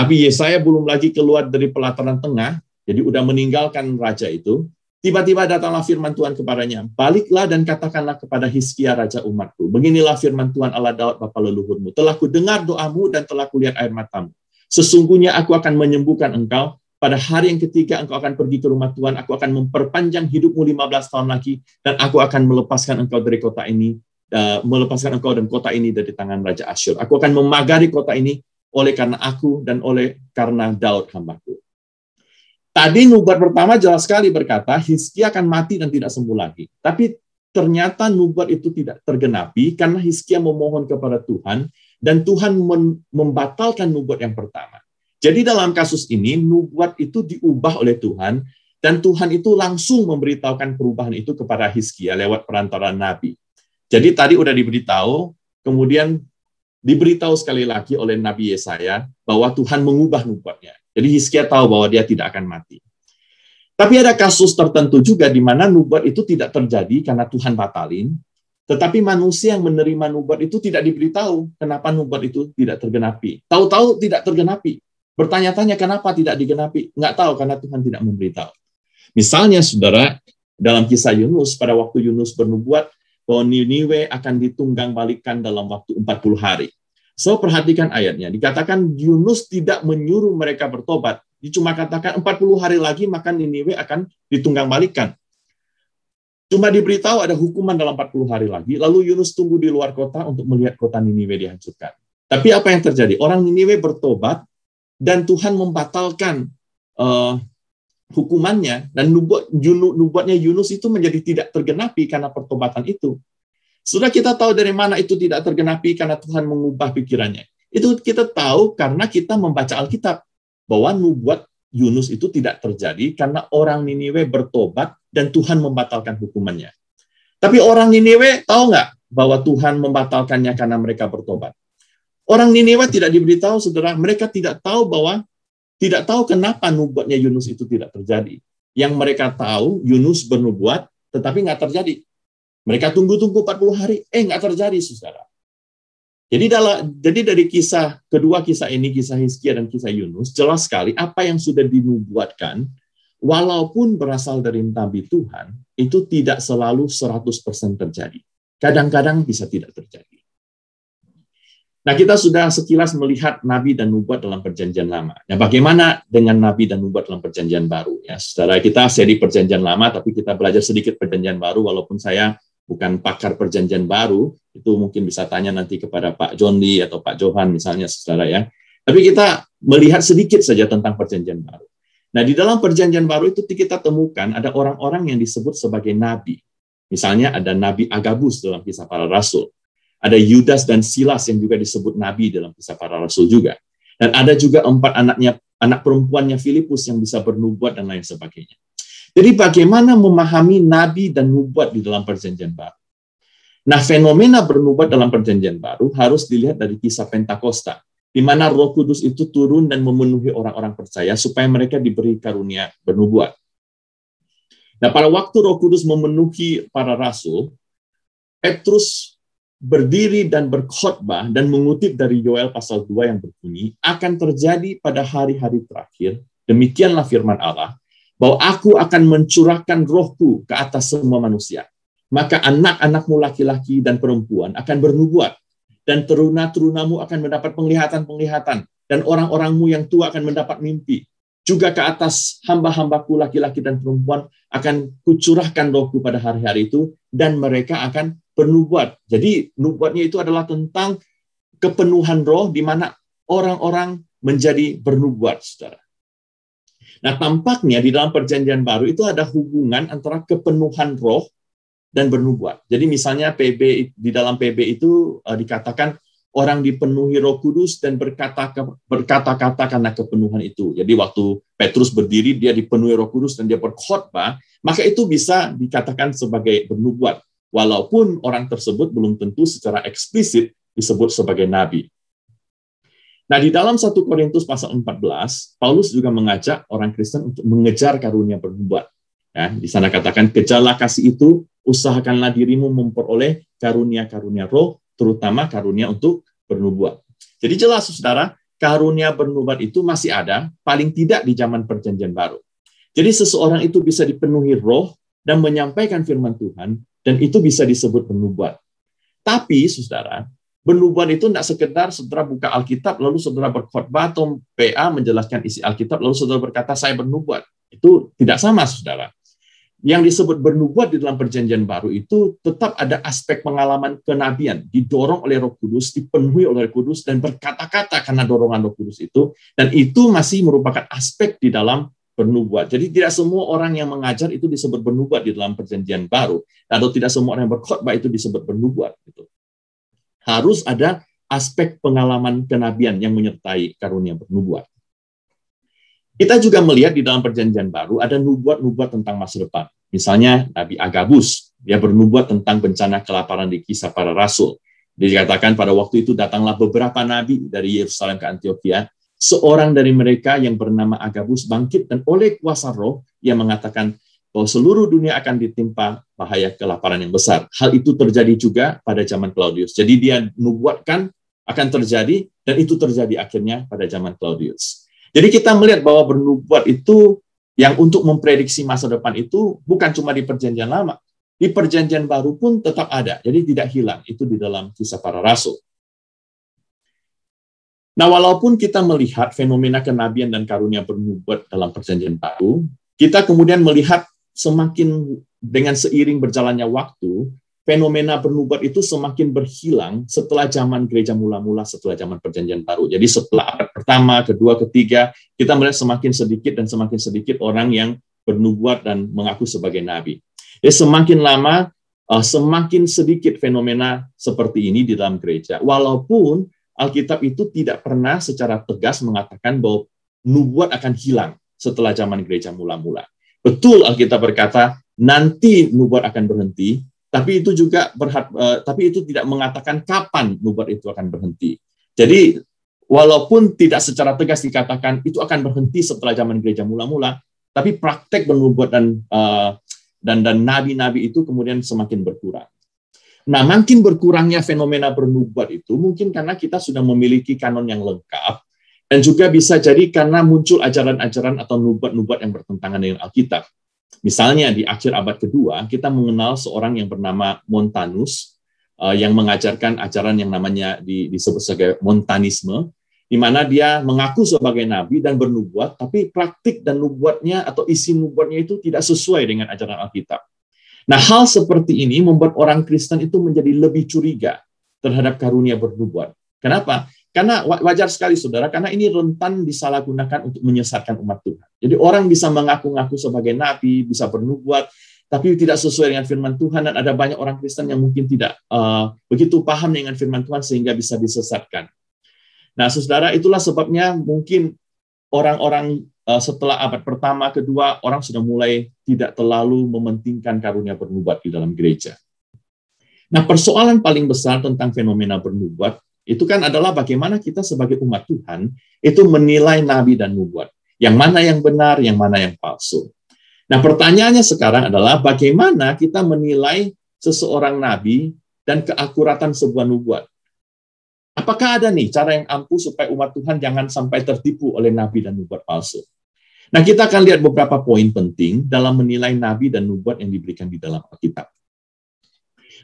Tapi Yesaya belum lagi keluar dari pelataran tengah, jadi udah meninggalkan raja itu. Tiba-tiba datanglah firman Tuhan kepadanya, baliklah dan katakanlah kepada Hizkia raja umatku, beginilah firman Tuhan Allah Daud bapa leluhurmu, telah ku dengar doamu dan telah kulihat air matamu. Sesungguhnya aku akan menyembuhkan engkau, pada hari yang ketiga engkau akan pergi ke rumah Tuhan, aku akan memperpanjang hidupmu 15 tahun lagi, dan aku akan melepaskan engkau dari kota ini, eh, melepaskan engkau dan kota ini dari tangan Raja Asyur. Aku akan memagari kota ini oleh karena aku dan oleh karena Daud hambaku. Tadi nubuat pertama jelas sekali berkata Hizkia akan mati dan tidak sembuh lagi. Tapi ternyata nubuat itu tidak tergenapi karena Hizkia memohon kepada Tuhan dan Tuhan membatalkan nubuat yang pertama. Jadi dalam kasus ini nubuat itu diubah oleh Tuhan dan Tuhan itu langsung memberitahukan perubahan itu kepada Hizkia lewat perantara nabi. Jadi tadi udah diberitahu, kemudian diberitahu sekali lagi oleh Nabi Yesaya bahwa Tuhan mengubah nubuatnya. Jadi Hizkia tahu bahwa dia tidak akan mati. Tapi ada kasus tertentu juga di mana nubuat itu tidak terjadi karena Tuhan batalin, tetapi manusia yang menerima nubuat itu tidak diberitahu kenapa nubuat itu tidak tergenapi. Tahu-tahu tidak tergenapi. Bertanya-tanya kenapa tidak digenapi. Nggak tahu karena Tuhan tidak memberitahu. Misalnya, saudara, dalam kisah Yunus, pada waktu Yunus bernubuat, bahwa Niniwe akan ditunggang balikan dalam waktu 40 hari. So, perhatikan ayatnya. Dikatakan Yunus tidak menyuruh mereka bertobat. Dia cuma katakan 40 hari lagi maka Niniwe akan ditunggang balikan. Cuma diberitahu ada hukuman dalam 40 hari lagi, lalu Yunus tunggu di luar kota untuk melihat kota Niniwe dihancurkan. Tapi apa yang terjadi? Orang Niniwe bertobat dan Tuhan membatalkan uh, hukumannya dan nubuat Yunus, nubuatnya Yunus itu menjadi tidak tergenapi karena pertobatan itu. Sudah kita tahu dari mana itu tidak tergenapi karena Tuhan mengubah pikirannya. Itu kita tahu karena kita membaca Alkitab bahwa nubuat Yunus itu tidak terjadi karena orang Niniwe bertobat dan Tuhan membatalkan hukumannya. Tapi orang Niniwe tahu nggak bahwa Tuhan membatalkannya karena mereka bertobat? Orang Niniwe tidak diberitahu, saudara, mereka tidak tahu bahwa tidak tahu kenapa nubuatnya Yunus itu tidak terjadi. Yang mereka tahu Yunus bernubuat, tetapi nggak terjadi. Mereka tunggu-tunggu 40 hari, eh nggak terjadi, saudara. Jadi, dalam, jadi dari kisah kedua kisah ini, kisah Hizkia dan kisah Yunus, jelas sekali apa yang sudah dinubuatkan, walaupun berasal dari Nabi Tuhan, itu tidak selalu 100% terjadi. Kadang-kadang bisa tidak terjadi. Nah, kita sudah sekilas melihat nabi dan nubuat dalam perjanjian lama. Nah, bagaimana dengan nabi dan nubuat dalam perjanjian baru? Ya, saudara kita seri perjanjian lama, tapi kita belajar sedikit perjanjian baru, walaupun saya bukan pakar perjanjian baru, itu mungkin bisa tanya nanti kepada Pak John Lee atau Pak Johan misalnya, saudara ya. Tapi kita melihat sedikit saja tentang perjanjian baru. Nah, di dalam perjanjian baru itu kita temukan ada orang-orang yang disebut sebagai nabi. Misalnya ada Nabi Agabus dalam kisah para rasul. Ada Yudas dan Silas yang juga disebut nabi dalam kisah para rasul juga. Dan ada juga empat anaknya, anak perempuannya Filipus yang bisa bernubuat dan lain sebagainya. Jadi bagaimana memahami nabi dan nubuat di dalam perjanjian baru? Nah, fenomena bernubuat dalam perjanjian baru harus dilihat dari kisah Pentakosta, di mana roh kudus itu turun dan memenuhi orang-orang percaya supaya mereka diberi karunia bernubuat. Nah, pada waktu roh kudus memenuhi para rasul, Petrus berdiri dan berkhotbah dan mengutip dari Yoel pasal 2 yang berbunyi, akan terjadi pada hari-hari terakhir, demikianlah firman Allah, bahwa aku akan mencurahkan rohku ke atas semua manusia. Maka anak-anakmu laki-laki dan perempuan akan bernubuat, dan teruna-terunamu akan mendapat penglihatan-penglihatan, dan orang-orangmu yang tua akan mendapat mimpi. Juga ke atas hamba-hambaku laki-laki dan perempuan akan kucurahkan rohku pada hari-hari itu, dan mereka akan penubuat. Jadi nubuatnya itu adalah tentang kepenuhan roh di mana orang-orang menjadi bernubuat, saudara. Nah, tampaknya di dalam perjanjian baru itu ada hubungan antara kepenuhan roh dan bernubuat. Jadi misalnya PB di dalam PB itu uh, dikatakan orang dipenuhi Roh Kudus dan berkata berkata-kata karena kepenuhan itu. Jadi waktu Petrus berdiri dia dipenuhi Roh Kudus dan dia berkhotbah, maka itu bisa dikatakan sebagai bernubuat walaupun orang tersebut belum tentu secara eksplisit disebut sebagai nabi. Nah, di dalam 1 Korintus pasal 14, Paulus juga mengajak orang Kristen untuk mengejar karunia bernubuat. Ya, di sana katakan, gejala kasih itu, usahakanlah dirimu memperoleh karunia-karunia roh, terutama karunia untuk bernubuat. Jadi jelas, saudara, karunia bernubuat itu masih ada, paling tidak di zaman perjanjian baru. Jadi seseorang itu bisa dipenuhi roh dan menyampaikan firman Tuhan dan itu bisa disebut penubuhan. Tapi, saudara, penubuhan itu tidak sekedar saudara buka Alkitab, lalu saudara berkhotbah atau PA menjelaskan isi Alkitab, lalu saudara berkata, saya bernubuat. Itu tidak sama, saudara. Yang disebut bernubuat di dalam perjanjian baru itu tetap ada aspek pengalaman kenabian, didorong oleh roh kudus, dipenuhi oleh roh kudus, dan berkata-kata karena dorongan roh kudus itu, dan itu masih merupakan aspek di dalam bernubuat. Jadi tidak semua orang yang mengajar itu disebut bernubuat di dalam perjanjian baru atau tidak semua orang yang berkhotbah itu disebut bernubuat gitu. Harus ada aspek pengalaman kenabian yang menyertai karunia bernubuat. Kita juga melihat di dalam perjanjian baru ada nubuat-nubuat tentang masa depan. Misalnya Nabi Agabus, dia bernubuat tentang bencana kelaparan di kisah para rasul. Dikatakan pada waktu itu datanglah beberapa nabi dari Yerusalem ke Antioquia seorang dari mereka yang bernama Agabus bangkit dan oleh kuasa roh ia mengatakan bahwa seluruh dunia akan ditimpa bahaya kelaparan yang besar. Hal itu terjadi juga pada zaman Claudius. Jadi dia nubuatkan akan terjadi dan itu terjadi akhirnya pada zaman Claudius. Jadi kita melihat bahwa bernubuat itu yang untuk memprediksi masa depan itu bukan cuma di perjanjian lama, di perjanjian baru pun tetap ada. Jadi tidak hilang itu di dalam kisah para rasul. Nah, walaupun kita melihat fenomena kenabian dan karunia bernubuat dalam perjanjian baru, kita kemudian melihat semakin dengan seiring berjalannya waktu, fenomena bernubuat itu semakin berhilang setelah zaman gereja mula-mula, setelah zaman perjanjian baru. Jadi setelah abad pertama, kedua, ketiga, kita melihat semakin sedikit dan semakin sedikit orang yang bernubuat dan mengaku sebagai nabi. Jadi semakin lama, eh, semakin sedikit fenomena seperti ini di dalam gereja. Walaupun Alkitab itu tidak pernah secara tegas mengatakan bahwa nubuat akan hilang setelah zaman gereja mula-mula. Betul Alkitab berkata nanti nubuat akan berhenti, tapi itu juga berhat, uh, e, tapi itu tidak mengatakan kapan nubuat itu akan berhenti. Jadi walaupun tidak secara tegas dikatakan itu akan berhenti setelah zaman gereja mula-mula, tapi praktek bernubuat dan uh, dan dan nabi-nabi itu kemudian semakin berkurang. Nah, makin berkurangnya fenomena bernubuat itu mungkin karena kita sudah memiliki kanon yang lengkap dan juga bisa jadi karena muncul ajaran-ajaran atau nubuat-nubuat yang bertentangan dengan Alkitab. Misalnya di akhir abad kedua, kita mengenal seorang yang bernama Montanus eh, yang mengajarkan ajaran yang namanya disebut sebagai Montanisme, di mana dia mengaku sebagai nabi dan bernubuat, tapi praktik dan nubuatnya atau isi nubuatnya itu tidak sesuai dengan ajaran Alkitab. Nah, hal seperti ini membuat orang Kristen itu menjadi lebih curiga terhadap karunia bernubuat. Kenapa? Karena wajar sekali saudara, karena ini rentan disalahgunakan untuk menyesatkan umat Tuhan. Jadi orang bisa mengaku-ngaku sebagai nabi, bisa bernubuat, tapi tidak sesuai dengan firman Tuhan dan ada banyak orang Kristen yang mungkin tidak uh, begitu paham dengan firman Tuhan sehingga bisa disesatkan. Nah, saudara, itulah sebabnya mungkin orang-orang Eh, setelah abad pertama, kedua, orang sudah mulai tidak terlalu mementingkan karunia bernubuat di dalam gereja. Nah, persoalan paling besar tentang fenomena bernubuat itu kan adalah bagaimana kita sebagai umat Tuhan itu menilai nabi dan nubuat. Yang mana yang benar, yang mana yang palsu. Nah, pertanyaannya sekarang adalah bagaimana kita menilai seseorang nabi dan keakuratan sebuah nubuat. Apakah ada nih cara yang ampuh supaya umat Tuhan jangan sampai tertipu oleh nabi dan nubuat palsu? Nah, kita akan lihat beberapa poin penting dalam menilai nabi dan nubuat yang diberikan di dalam Alkitab.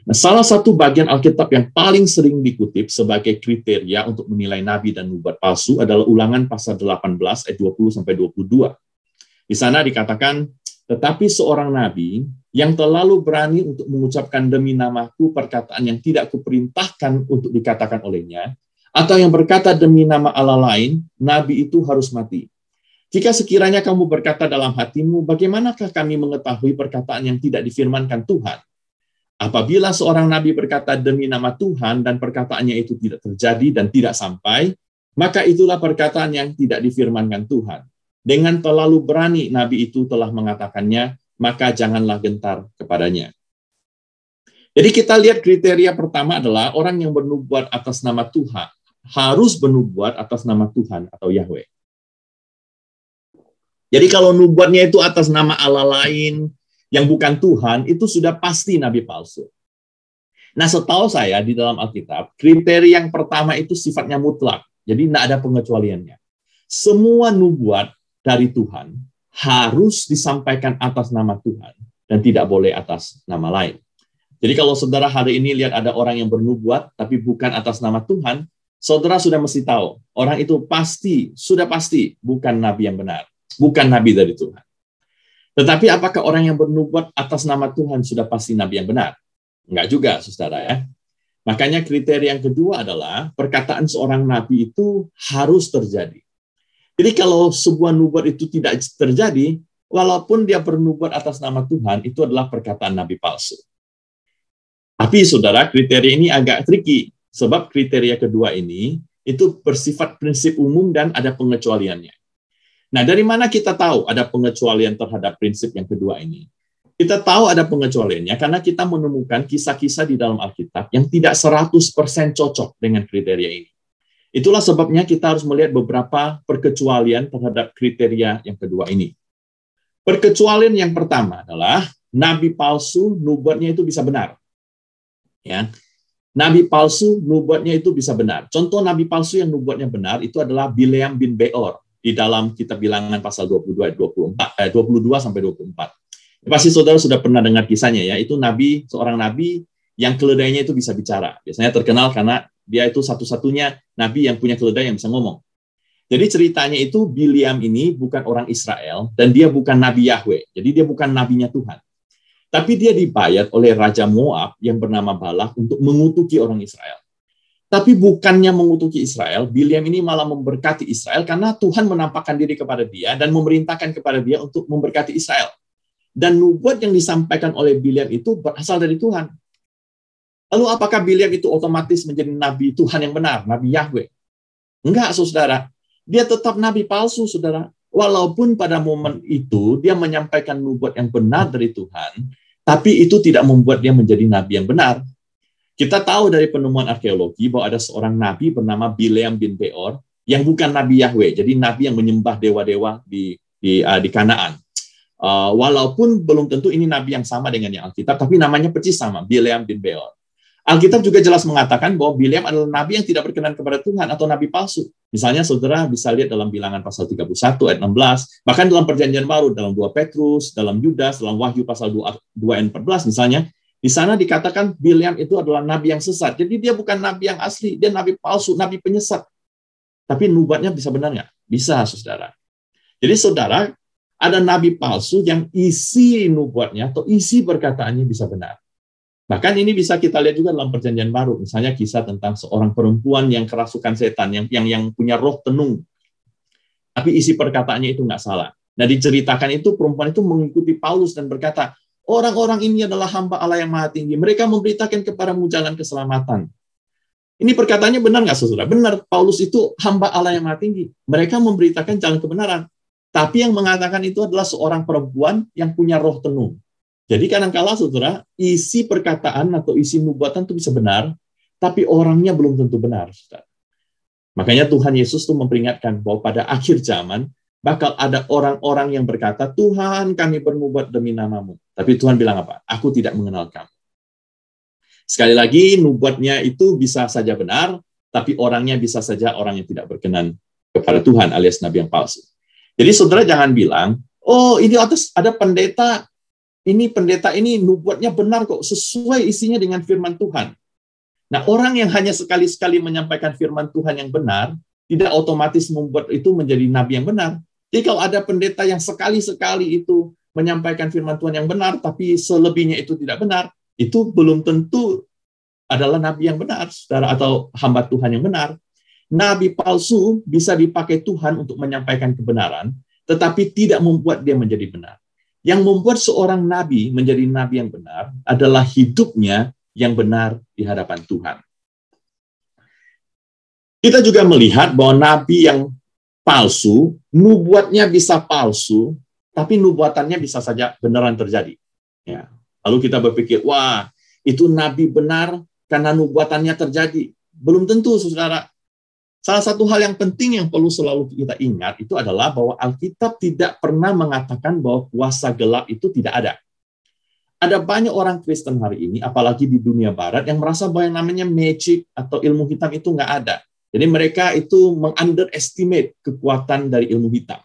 Nah, salah satu bagian Alkitab yang paling sering dikutip sebagai kriteria untuk menilai nabi dan nubuat palsu adalah ulangan pasal 18 ayat 20 sampai 22. Di sana dikatakan, tetapi seorang nabi yang terlalu berani untuk mengucapkan demi namaku perkataan yang tidak kuperintahkan untuk dikatakan olehnya, atau yang berkata demi nama Allah lain, nabi itu harus mati. Jika sekiranya kamu berkata dalam hatimu, bagaimanakah kami mengetahui perkataan yang tidak difirmankan Tuhan? Apabila seorang nabi berkata demi nama Tuhan dan perkataannya itu tidak terjadi dan tidak sampai, maka itulah perkataan yang tidak difirmankan Tuhan. Dengan terlalu berani nabi itu telah mengatakannya, maka janganlah gentar kepadanya. Jadi kita lihat kriteria pertama adalah orang yang bernubuat atas nama Tuhan, harus bernubuat atas nama Tuhan atau Yahweh. Jadi kalau nubuatnya itu atas nama Allah lain yang bukan Tuhan, itu sudah pasti nabi palsu. Nah, setahu saya di dalam Alkitab, kriteria yang pertama itu sifatnya mutlak. Jadi tidak ada pengecualiannya. Semua nubuat dari Tuhan harus disampaikan atas nama Tuhan dan tidak boleh atas nama lain. Jadi kalau saudara hari ini lihat ada orang yang bernubuat tapi bukan atas nama Tuhan, saudara sudah mesti tahu orang itu pasti sudah pasti bukan nabi yang benar bukan nabi dari Tuhan. Tetapi apakah orang yang bernubuat atas nama Tuhan sudah pasti nabi yang benar? Enggak juga, saudara ya. Makanya kriteria yang kedua adalah perkataan seorang nabi itu harus terjadi. Jadi kalau sebuah nubuat itu tidak terjadi, walaupun dia bernubuat atas nama Tuhan, itu adalah perkataan nabi palsu. Tapi saudara, kriteria ini agak tricky. Sebab kriteria kedua ini itu bersifat prinsip umum dan ada pengecualiannya. Nah, dari mana kita tahu ada pengecualian terhadap prinsip yang kedua ini? Kita tahu ada pengecualiannya karena kita menemukan kisah-kisah di dalam Alkitab yang tidak 100% cocok dengan kriteria ini. Itulah sebabnya kita harus melihat beberapa perkecualian terhadap kriteria yang kedua ini. Perkecualian yang pertama adalah nabi palsu nubuatnya itu bisa benar. Ya. Nabi palsu nubuatnya itu bisa benar. Contoh nabi palsu yang nubuatnya benar itu adalah Bileam bin Beor di dalam kitab bilangan pasal 22 ayat 24 eh, 22 sampai 24. Ya, pasti saudara sudah pernah dengar kisahnya ya, itu nabi seorang nabi yang keledainya itu bisa bicara. Biasanya terkenal karena dia itu satu-satunya nabi yang punya keledai yang bisa ngomong. Jadi ceritanya itu Biliam ini bukan orang Israel dan dia bukan nabi Yahweh. Jadi dia bukan nabinya Tuhan. Tapi dia dibayar oleh raja Moab yang bernama Balak untuk mengutuki orang Israel. Tapi bukannya mengutuki Israel, Biliam ini malah memberkati Israel karena Tuhan menampakkan diri kepada dia dan memerintahkan kepada dia untuk memberkati Israel. Dan nubuat yang disampaikan oleh Biliam itu berasal dari Tuhan. Lalu apakah Biliam itu otomatis menjadi nabi Tuhan yang benar, nabi Yahweh? Enggak, saudara. Dia tetap nabi palsu, saudara. Walaupun pada momen itu dia menyampaikan nubuat yang benar dari Tuhan, tapi itu tidak membuat dia menjadi nabi yang benar kita tahu dari penemuan arkeologi bahwa ada seorang nabi bernama Bileam bin Beor yang bukan nabi Yahweh, jadi nabi yang menyembah dewa-dewa di di, uh, di Kanaan. Uh, walaupun belum tentu ini nabi yang sama dengan yang Alkitab, tapi namanya persis sama, Bileam bin Beor. Alkitab juga jelas mengatakan bahwa Bileam adalah nabi yang tidak berkenan kepada Tuhan atau nabi palsu. Misalnya saudara bisa lihat dalam bilangan pasal 31 ayat 16, bahkan dalam perjanjian baru, dalam 2 Petrus, dalam Yudas, dalam Wahyu pasal 2, 2 ayat 14 misalnya, di sana dikatakan Bilyam itu adalah nabi yang sesat. Jadi dia bukan nabi yang asli, dia nabi palsu, nabi penyesat. Tapi nubuatnya bisa benar nggak? Bisa, saudara. Jadi saudara, ada nabi palsu yang isi nubuatnya atau isi perkataannya bisa benar. Bahkan ini bisa kita lihat juga dalam perjanjian baru, misalnya kisah tentang seorang perempuan yang kerasukan setan, yang yang, yang punya roh tenung, tapi isi perkataannya itu nggak salah. Nah diceritakan itu perempuan itu mengikuti Paulus dan berkata, Orang-orang ini adalah hamba Allah yang maha tinggi. Mereka memberitakan kepadamu jalan keselamatan. Ini perkataannya benar nggak, saudara? Benar, Paulus itu hamba Allah yang maha tinggi. Mereka memberitakan jalan kebenaran. Tapi yang mengatakan itu adalah seorang perempuan yang punya roh tenung. Jadi kadangkala, saudara, isi perkataan atau isi nubuatan itu bisa benar, tapi orangnya belum tentu benar. Saudara. Makanya Tuhan Yesus tuh memperingatkan bahwa pada akhir zaman bakal ada orang-orang yang berkata, Tuhan kami bernubuat demi namamu. Tapi Tuhan bilang apa? Aku tidak mengenal kamu. Sekali lagi, nubuatnya itu bisa saja benar, tapi orangnya bisa saja orang yang tidak berkenan kepada Tuhan alias nabi yang palsu. Jadi saudara jangan bilang, oh ini atas ada pendeta, ini pendeta ini nubuatnya benar kok, sesuai isinya dengan firman Tuhan. Nah orang yang hanya sekali-sekali menyampaikan firman Tuhan yang benar, tidak otomatis membuat itu menjadi nabi yang benar. Jadi kalau ada pendeta yang sekali-sekali itu menyampaikan firman Tuhan yang benar, tapi selebihnya itu tidak benar, itu belum tentu adalah nabi yang benar, saudara, atau hamba Tuhan yang benar. Nabi palsu bisa dipakai Tuhan untuk menyampaikan kebenaran, tetapi tidak membuat dia menjadi benar. Yang membuat seorang nabi menjadi nabi yang benar adalah hidupnya yang benar di hadapan Tuhan. Kita juga melihat bahwa nabi yang palsu, nubuatnya bisa palsu, tapi nubuatannya bisa saja beneran terjadi. Ya. Lalu kita berpikir, wah itu nabi benar karena nubuatannya terjadi. Belum tentu, saudara. Salah satu hal yang penting yang perlu selalu kita ingat itu adalah bahwa Alkitab tidak pernah mengatakan bahwa kuasa gelap itu tidak ada. Ada banyak orang Kristen hari ini, apalagi di dunia barat, yang merasa bahwa yang namanya magic atau ilmu hitam itu nggak ada. Jadi mereka itu mengunderestimate kekuatan dari ilmu hitam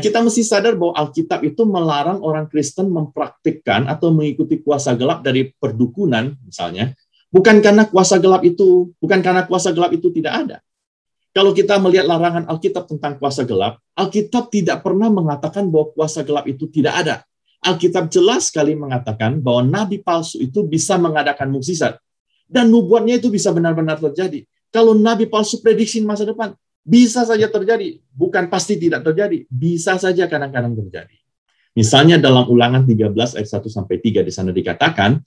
kita mesti sadar bahwa Alkitab itu melarang orang Kristen mempraktikkan atau mengikuti kuasa gelap dari perdukunan misalnya, bukan karena kuasa gelap itu, bukan karena kuasa gelap itu tidak ada. Kalau kita melihat larangan Alkitab tentang kuasa gelap, Alkitab tidak pernah mengatakan bahwa kuasa gelap itu tidak ada. Alkitab jelas sekali mengatakan bahwa nabi palsu itu bisa mengadakan mukjizat dan nubuatnya itu bisa benar-benar terjadi. Kalau nabi palsu prediksi masa depan, bisa saja terjadi, bukan pasti tidak terjadi, bisa saja kadang-kadang terjadi. Misalnya dalam ulangan 13 ayat 1 sampai 3 di sana dikatakan,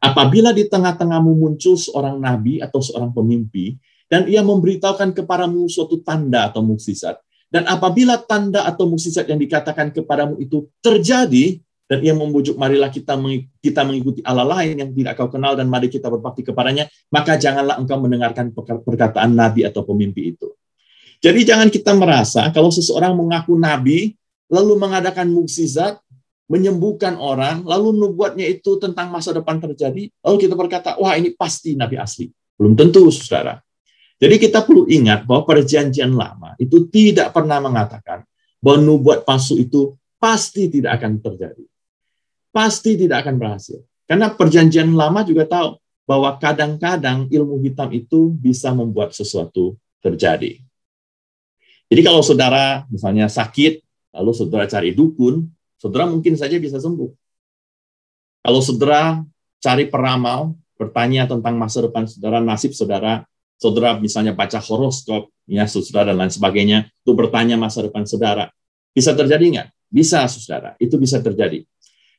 apabila di tengah-tengahmu muncul seorang nabi atau seorang pemimpi, dan ia memberitahukan kepadamu suatu tanda atau mukjizat, dan apabila tanda atau mukjizat yang dikatakan kepadamu itu terjadi, dan ia membujuk marilah kita kita mengikuti Allah lain yang tidak kau kenal dan mari kita berbakti kepadanya maka janganlah engkau mendengarkan perkataan nabi atau pemimpi itu jadi jangan kita merasa kalau seseorang mengaku nabi, lalu mengadakan mukjizat, menyembuhkan orang, lalu nubuatnya itu tentang masa depan terjadi, lalu kita berkata, wah ini pasti nabi asli. Belum tentu, saudara. Jadi kita perlu ingat bahwa perjanjian lama itu tidak pernah mengatakan bahwa nubuat palsu itu pasti tidak akan terjadi. Pasti tidak akan berhasil. Karena perjanjian lama juga tahu bahwa kadang-kadang ilmu hitam itu bisa membuat sesuatu terjadi. Jadi kalau saudara misalnya sakit, lalu saudara cari dukun, saudara mungkin saja bisa sembuh. Kalau saudara cari peramal, bertanya tentang masa depan saudara, nasib saudara, saudara misalnya baca horoskop, ya saudara dan lain sebagainya, itu bertanya masa depan saudara. Bisa terjadi nggak? Bisa, saudara. Itu bisa terjadi.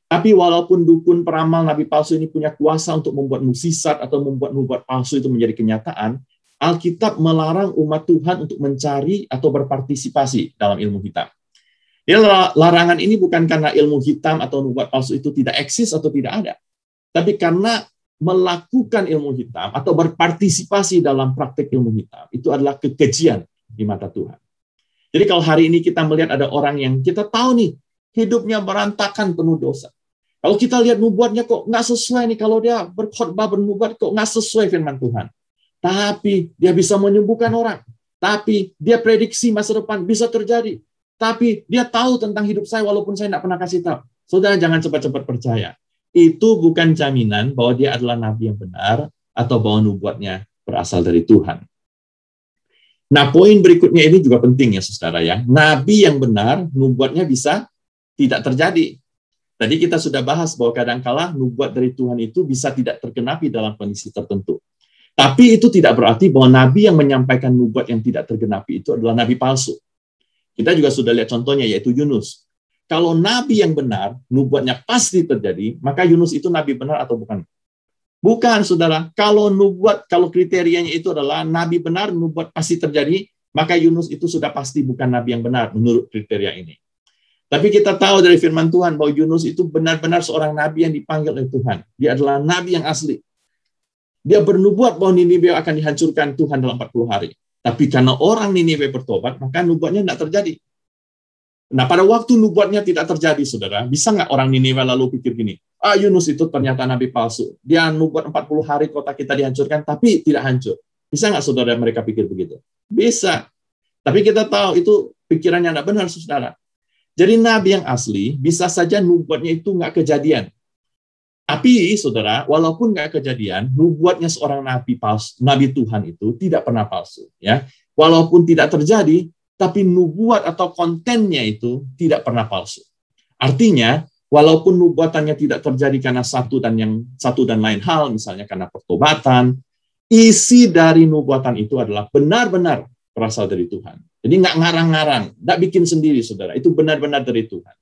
Tapi walaupun dukun, peramal, nabi palsu ini punya kuasa untuk membuat musisat atau membuat nubuat palsu itu menjadi kenyataan, Alkitab melarang umat Tuhan untuk mencari atau berpartisipasi dalam ilmu hitam. Ya, larangan ini bukan karena ilmu hitam atau nubuat palsu itu tidak eksis atau tidak ada, tapi karena melakukan ilmu hitam atau berpartisipasi dalam praktik ilmu hitam itu adalah kekejian di mata Tuhan. Jadi kalau hari ini kita melihat ada orang yang kita tahu nih hidupnya berantakan penuh dosa. Kalau kita lihat nubuatnya kok nggak sesuai nih kalau dia berkhotbah bernubuat kok nggak sesuai firman Tuhan tapi dia bisa menyembuhkan orang, tapi dia prediksi masa depan bisa terjadi, tapi dia tahu tentang hidup saya walaupun saya tidak pernah kasih tahu. Saudara jangan cepat-cepat percaya. Itu bukan jaminan bahwa dia adalah nabi yang benar atau bahwa nubuatnya berasal dari Tuhan. Nah, poin berikutnya ini juga penting ya, saudara ya. Nabi yang benar, nubuatnya bisa tidak terjadi. Tadi kita sudah bahas bahwa kadangkala nubuat dari Tuhan itu bisa tidak tergenapi dalam kondisi tertentu. Tapi itu tidak berarti bahwa nabi yang menyampaikan nubuat yang tidak tergenapi itu adalah nabi palsu. Kita juga sudah lihat contohnya yaitu Yunus. Kalau nabi yang benar, nubuatnya pasti terjadi, maka Yunus itu nabi benar atau bukan? Bukan, saudara. Kalau nubuat, kalau kriterianya itu adalah nabi benar, nubuat pasti terjadi, maka Yunus itu sudah pasti bukan nabi yang benar menurut kriteria ini. Tapi kita tahu dari firman Tuhan bahwa Yunus itu benar-benar seorang nabi yang dipanggil oleh Tuhan. Dia adalah nabi yang asli. Dia bernubuat bahwa Ninive akan dihancurkan Tuhan dalam 40 hari. Tapi karena orang Ninive bertobat, maka nubuatnya tidak terjadi. Nah, pada waktu nubuatnya tidak terjadi, saudara, bisa nggak orang Ninive lalu pikir gini, ah Yunus itu ternyata nabi palsu. Dia nubuat 40 hari kota kita dihancurkan, tapi tidak hancur. Bisa nggak saudara mereka pikir begitu? Bisa. Tapi kita tahu itu pikirannya tidak benar, saudara. Jadi nabi yang asli bisa saja nubuatnya itu nggak kejadian. Tapi saudara, walaupun nggak kejadian, nubuatnya seorang nabi palsu, nabi Tuhan itu tidak pernah palsu, ya. Walaupun tidak terjadi, tapi nubuat atau kontennya itu tidak pernah palsu. Artinya, walaupun nubuatannya tidak terjadi karena satu dan yang satu dan lain hal, misalnya karena pertobatan, isi dari nubuatan itu adalah benar-benar berasal dari Tuhan. Jadi nggak ngarang-ngarang, nggak bikin sendiri, saudara. Itu benar-benar dari Tuhan.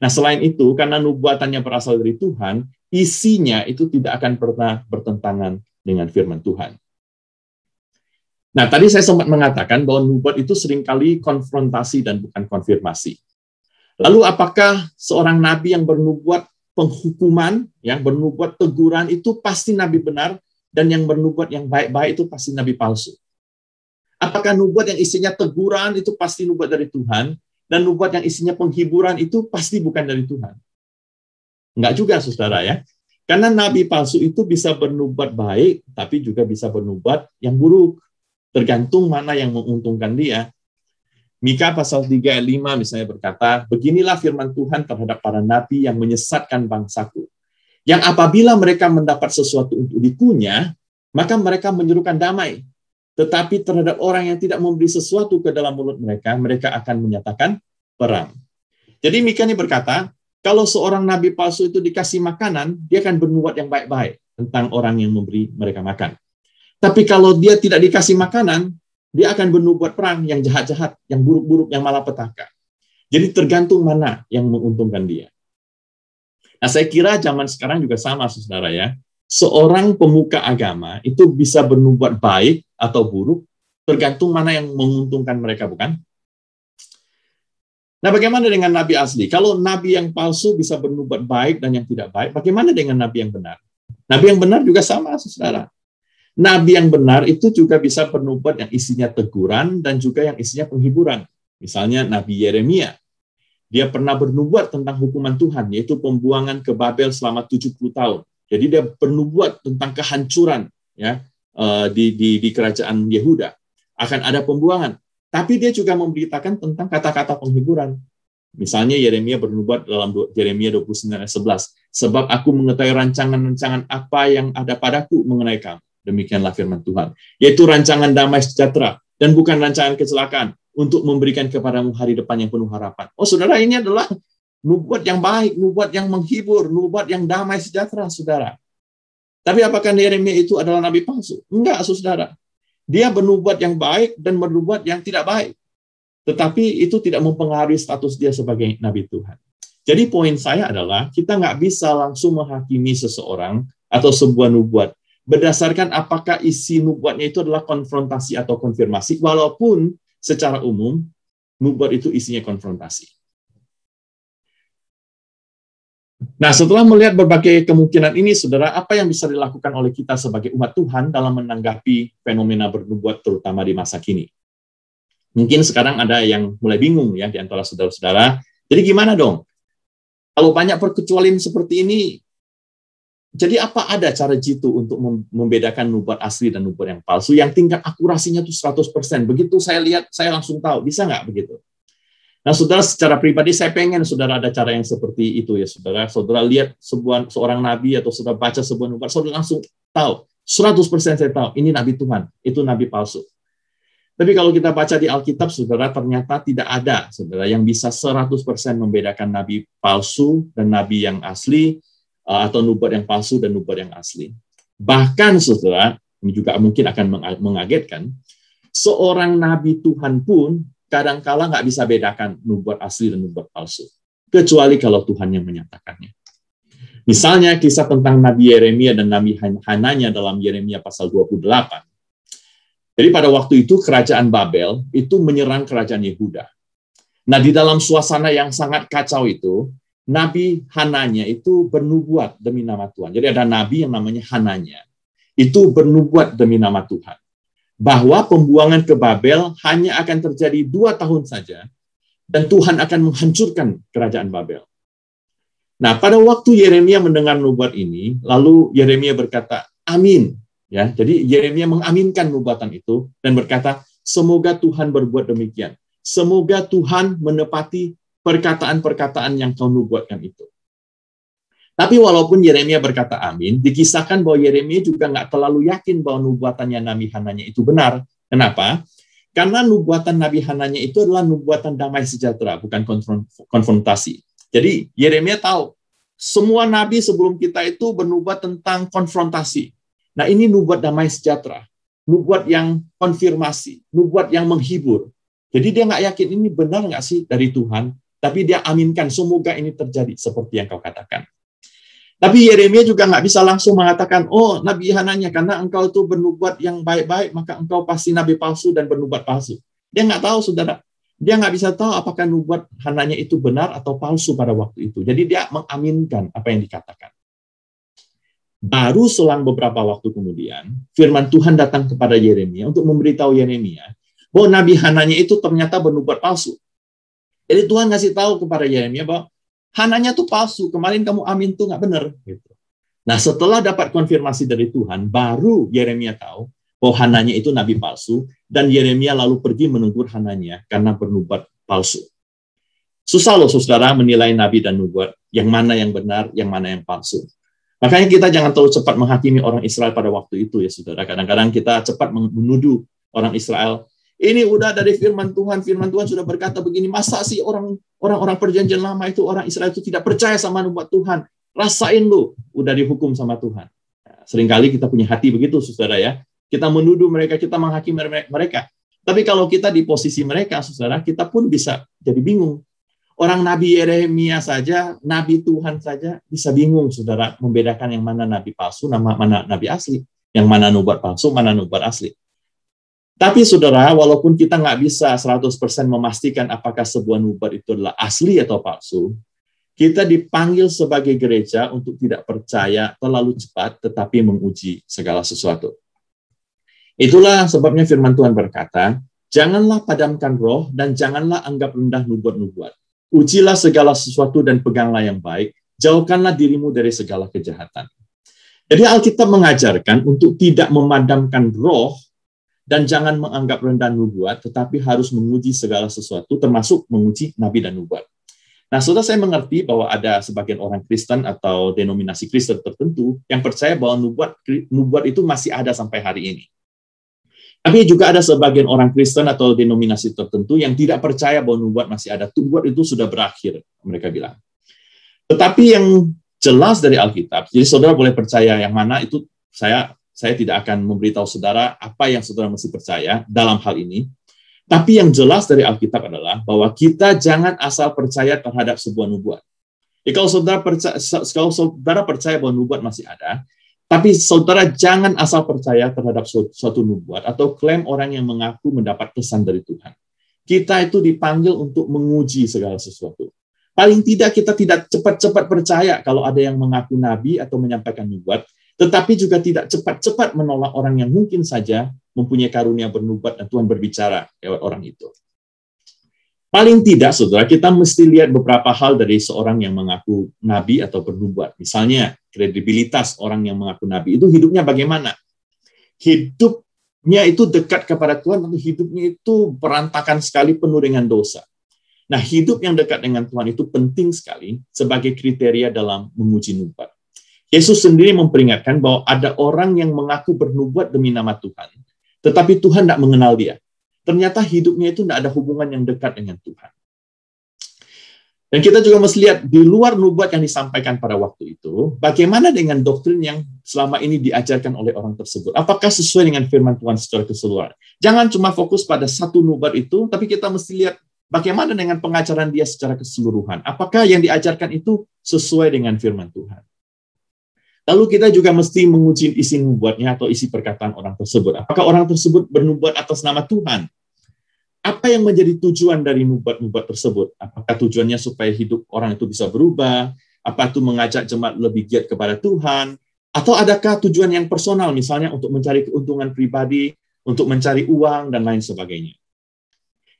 Nah, selain itu, karena nubuatannya berasal dari Tuhan, isinya itu tidak akan pernah bertentangan dengan firman Tuhan. Nah, tadi saya sempat mengatakan bahwa nubuat itu seringkali konfrontasi dan bukan konfirmasi. Lalu apakah seorang nabi yang bernubuat penghukuman, yang bernubuat teguran itu pasti nabi benar dan yang bernubuat yang baik-baik itu pasti nabi palsu? Apakah nubuat yang isinya teguran itu pasti nubuat dari Tuhan dan nubuat yang isinya penghiburan itu pasti bukan dari Tuhan. Enggak juga, saudara ya. Karena nabi palsu itu bisa bernubuat baik, tapi juga bisa bernubuat yang buruk. Tergantung mana yang menguntungkan dia. Mika pasal 3 ayat 5 misalnya berkata, Beginilah firman Tuhan terhadap para nabi yang menyesatkan bangsaku. Yang apabila mereka mendapat sesuatu untuk dikunyah, maka mereka menyerukan damai. Tetapi terhadap orang yang tidak memberi sesuatu ke dalam mulut mereka, mereka akan menyatakan perang. Jadi Mika ini berkata, kalau seorang nabi palsu itu dikasih makanan, dia akan bernuat yang baik-baik tentang orang yang memberi mereka makan. Tapi kalau dia tidak dikasih makanan, dia akan bernubuat perang yang jahat-jahat, yang buruk-buruk, yang malapetaka. Jadi tergantung mana yang menguntungkan dia. Nah, saya kira zaman sekarang juga sama, saudara ya. Seorang pemuka agama itu bisa bernubuat baik atau buruk, tergantung mana yang menguntungkan mereka, bukan? Nah, bagaimana dengan nabi asli? Kalau nabi yang palsu bisa bernubuat baik dan yang tidak baik, bagaimana dengan nabi yang benar? Nabi yang benar juga sama, saudara. Nabi yang benar itu juga bisa bernubuat yang isinya teguran dan juga yang isinya penghiburan. Misalnya Nabi Yeremia, dia pernah bernubuat tentang hukuman Tuhan, yaitu pembuangan ke Babel selama 70 tahun. Jadi dia bernubuat tentang kehancuran, ya Eh, di, di, di kerajaan Yehuda. Akan ada pembuangan. Tapi dia juga memberitakan tentang kata-kata penghiburan. Misalnya Yeremia bernubuat dalam Yeremia 29 11. Sebab aku mengetahui rancangan-rancangan apa yang ada padaku mengenai kamu. Demikianlah firman Tuhan. Yaitu rancangan damai sejahtera dan bukan rancangan kecelakaan untuk memberikan kepadamu hari depan yang penuh harapan. Oh saudara ini adalah nubuat yang baik, nubuat yang menghibur, nubuat yang damai sejahtera saudara. Tapi apakah Yeremia itu adalah nabi palsu? Enggak, saudara. Dia bernubuat yang baik dan bernubuat yang tidak baik. Tetapi itu tidak mempengaruhi status dia sebagai nabi Tuhan. Jadi poin saya adalah kita nggak bisa langsung menghakimi seseorang atau sebuah nubuat berdasarkan apakah isi nubuatnya itu adalah konfrontasi atau konfirmasi, walaupun secara umum nubuat itu isinya konfrontasi. Nah, setelah melihat berbagai kemungkinan ini, saudara, apa yang bisa dilakukan oleh kita sebagai umat Tuhan dalam menanggapi fenomena bernubuat terutama di masa kini? Mungkin sekarang ada yang mulai bingung ya di antara saudara-saudara. Jadi gimana dong? Kalau banyak perkecualian seperti ini, jadi apa ada cara jitu untuk membedakan nubuat asli dan nubuat yang palsu yang tingkat akurasinya itu 100%? Begitu saya lihat, saya langsung tahu. Bisa nggak begitu? Nah, saudara secara pribadi saya pengen saudara ada cara yang seperti itu ya, saudara. Saudara lihat sebuah seorang nabi atau saudara baca sebuah nubuat, saudara langsung tahu, 100% saya tahu, ini nabi Tuhan, itu nabi palsu. Tapi kalau kita baca di Alkitab, saudara, ternyata tidak ada, saudara, yang bisa 100% membedakan nabi palsu dan nabi yang asli, eh, atau nubuat yang palsu dan nubuat yang asli. Bahkan, saudara, ini juga mungkin akan mengagetkan, seorang nabi Tuhan pun kadangkala nggak bisa bedakan nubuat asli dan nubuat palsu. Kecuali kalau Tuhan yang menyatakannya. Misalnya kisah tentang Nabi Yeremia dan Nabi Hananya dalam Yeremia pasal 28. Jadi pada waktu itu kerajaan Babel itu menyerang kerajaan Yehuda. Nah di dalam suasana yang sangat kacau itu, Nabi Hananya itu bernubuat demi nama Tuhan. Jadi ada nabi yang namanya Hananya. Itu bernubuat demi nama Tuhan bahwa pembuangan ke Babel hanya akan terjadi dua tahun saja, dan Tuhan akan menghancurkan kerajaan Babel. Nah, pada waktu Yeremia mendengar nubuat ini, lalu Yeremia berkata, "Amin." Ya, jadi Yeremia mengaminkan nubuatan itu dan berkata, "Semoga Tuhan berbuat demikian. Semoga Tuhan menepati perkataan-perkataan yang kau nubuatkan itu." Tapi walaupun Yeremia berkata amin, dikisahkan bahwa Yeremia juga nggak terlalu yakin bahwa nubuatannya Nabi Hananya itu benar. Kenapa? Karena nubuatan Nabi Hananya itu adalah nubuatan damai sejahtera, bukan konfrontasi. Jadi Yeremia tahu semua nabi sebelum kita itu bernubuat tentang konfrontasi. Nah ini nubuat damai sejahtera, nubuat yang konfirmasi, nubuat yang menghibur. Jadi dia nggak yakin ini benar nggak sih dari Tuhan, tapi dia aminkan semoga ini terjadi seperti yang kau katakan. Tapi Yeremia juga nggak bisa langsung mengatakan, oh Nabi Hananya, karena engkau itu bernubuat yang baik-baik, maka engkau pasti Nabi palsu dan bernubuat palsu. Dia nggak tahu, saudara. Dia nggak bisa tahu apakah nubuat Hananya itu benar atau palsu pada waktu itu. Jadi dia mengaminkan apa yang dikatakan. Baru selang beberapa waktu kemudian, firman Tuhan datang kepada Yeremia untuk memberitahu Yeremia bahwa Nabi Hananya itu ternyata bernubuat palsu. Jadi Tuhan ngasih tahu kepada Yeremia bahwa Hananya tuh palsu, kemarin kamu amin tuh nggak benar. Gitu. Nah setelah dapat konfirmasi dari Tuhan, baru Yeremia tahu bahwa Hananya itu nabi palsu, dan Yeremia lalu pergi menegur Hananya karena bernubuat palsu. Susah loh saudara menilai nabi dan nubuat, yang mana yang benar, yang mana yang palsu. Makanya kita jangan terlalu cepat menghakimi orang Israel pada waktu itu ya saudara. Kadang-kadang kita cepat menuduh orang Israel ini udah dari firman Tuhan. Firman Tuhan sudah berkata begini, masa sih orang orang-orang perjanjian lama itu orang Israel itu tidak percaya sama nubuat Tuhan? Rasain lu, udah dihukum sama Tuhan. Nah, seringkali kita punya hati begitu, saudara ya. Kita menuduh mereka, kita menghakimi mereka. Tapi kalau kita di posisi mereka, saudara, kita pun bisa jadi bingung. Orang Nabi Yeremia saja, Nabi Tuhan saja bisa bingung, saudara, membedakan yang mana Nabi palsu, nama mana Nabi asli, yang mana nubuat palsu, mana nubuat asli. Tapi saudara, walaupun kita nggak bisa 100% memastikan apakah sebuah nubuat itu adalah asli atau palsu, kita dipanggil sebagai gereja untuk tidak percaya terlalu cepat tetapi menguji segala sesuatu. Itulah sebabnya firman Tuhan berkata, janganlah padamkan roh dan janganlah anggap rendah nubuat-nubuat. Ujilah segala sesuatu dan peganglah yang baik. Jauhkanlah dirimu dari segala kejahatan. Jadi Alkitab mengajarkan untuk tidak memadamkan roh dan jangan menganggap rendah nubuat, tetapi harus menguji segala sesuatu, termasuk menguji nabi dan nubuat. Nah, saudara saya mengerti bahwa ada sebagian orang Kristen atau denominasi Kristen tertentu yang percaya bahwa nubuat, nubuat itu masih ada sampai hari ini. Tapi juga ada sebagian orang Kristen atau denominasi tertentu yang tidak percaya bahwa nubuat masih ada. Nubuat itu sudah berakhir, mereka bilang. Tetapi yang jelas dari Alkitab, jadi saudara boleh percaya yang mana itu saya saya tidak akan memberitahu saudara apa yang saudara mesti percaya dalam hal ini. Tapi yang jelas dari Alkitab adalah bahwa kita jangan asal percaya terhadap sebuah nubuat. Ya, kalau saudara percaya, kalau saudara percaya bahwa nubuat masih ada, tapi saudara jangan asal percaya terhadap suatu nubuat atau klaim orang yang mengaku mendapat pesan dari Tuhan. Kita itu dipanggil untuk menguji segala sesuatu. Paling tidak kita tidak cepat-cepat percaya kalau ada yang mengaku nabi atau menyampaikan nubuat, tetapi juga tidak cepat-cepat menolak orang yang mungkin saja mempunyai karunia bernubuat dan Tuhan berbicara lewat orang itu. Paling tidak, saudara, kita mesti lihat beberapa hal dari seorang yang mengaku nabi atau bernubuat. Misalnya, kredibilitas orang yang mengaku nabi itu hidupnya bagaimana? Hidupnya itu dekat kepada Tuhan, tapi hidupnya itu berantakan sekali penuh dengan dosa. Nah, hidup yang dekat dengan Tuhan itu penting sekali sebagai kriteria dalam menguji nubuat. Yesus sendiri memperingatkan bahwa ada orang yang mengaku bernubuat demi nama Tuhan, tetapi Tuhan tidak mengenal dia. Ternyata hidupnya itu tidak ada hubungan yang dekat dengan Tuhan. Dan kita juga mesti lihat di luar nubuat yang disampaikan pada waktu itu, bagaimana dengan doktrin yang selama ini diajarkan oleh orang tersebut? Apakah sesuai dengan firman Tuhan secara keseluruhan? Jangan cuma fokus pada satu nubuat itu, tapi kita mesti lihat bagaimana dengan pengajaran dia secara keseluruhan. Apakah yang diajarkan itu sesuai dengan firman Tuhan? Lalu kita juga mesti menguji isi nubuatnya atau isi perkataan orang tersebut. Apakah orang tersebut bernubuat atas nama Tuhan? Apa yang menjadi tujuan dari nubuat-nubuat tersebut? Apakah tujuannya supaya hidup orang itu bisa berubah? Apa itu mengajak jemaat lebih giat kepada Tuhan? Atau adakah tujuan yang personal, misalnya untuk mencari keuntungan pribadi, untuk mencari uang, dan lain sebagainya?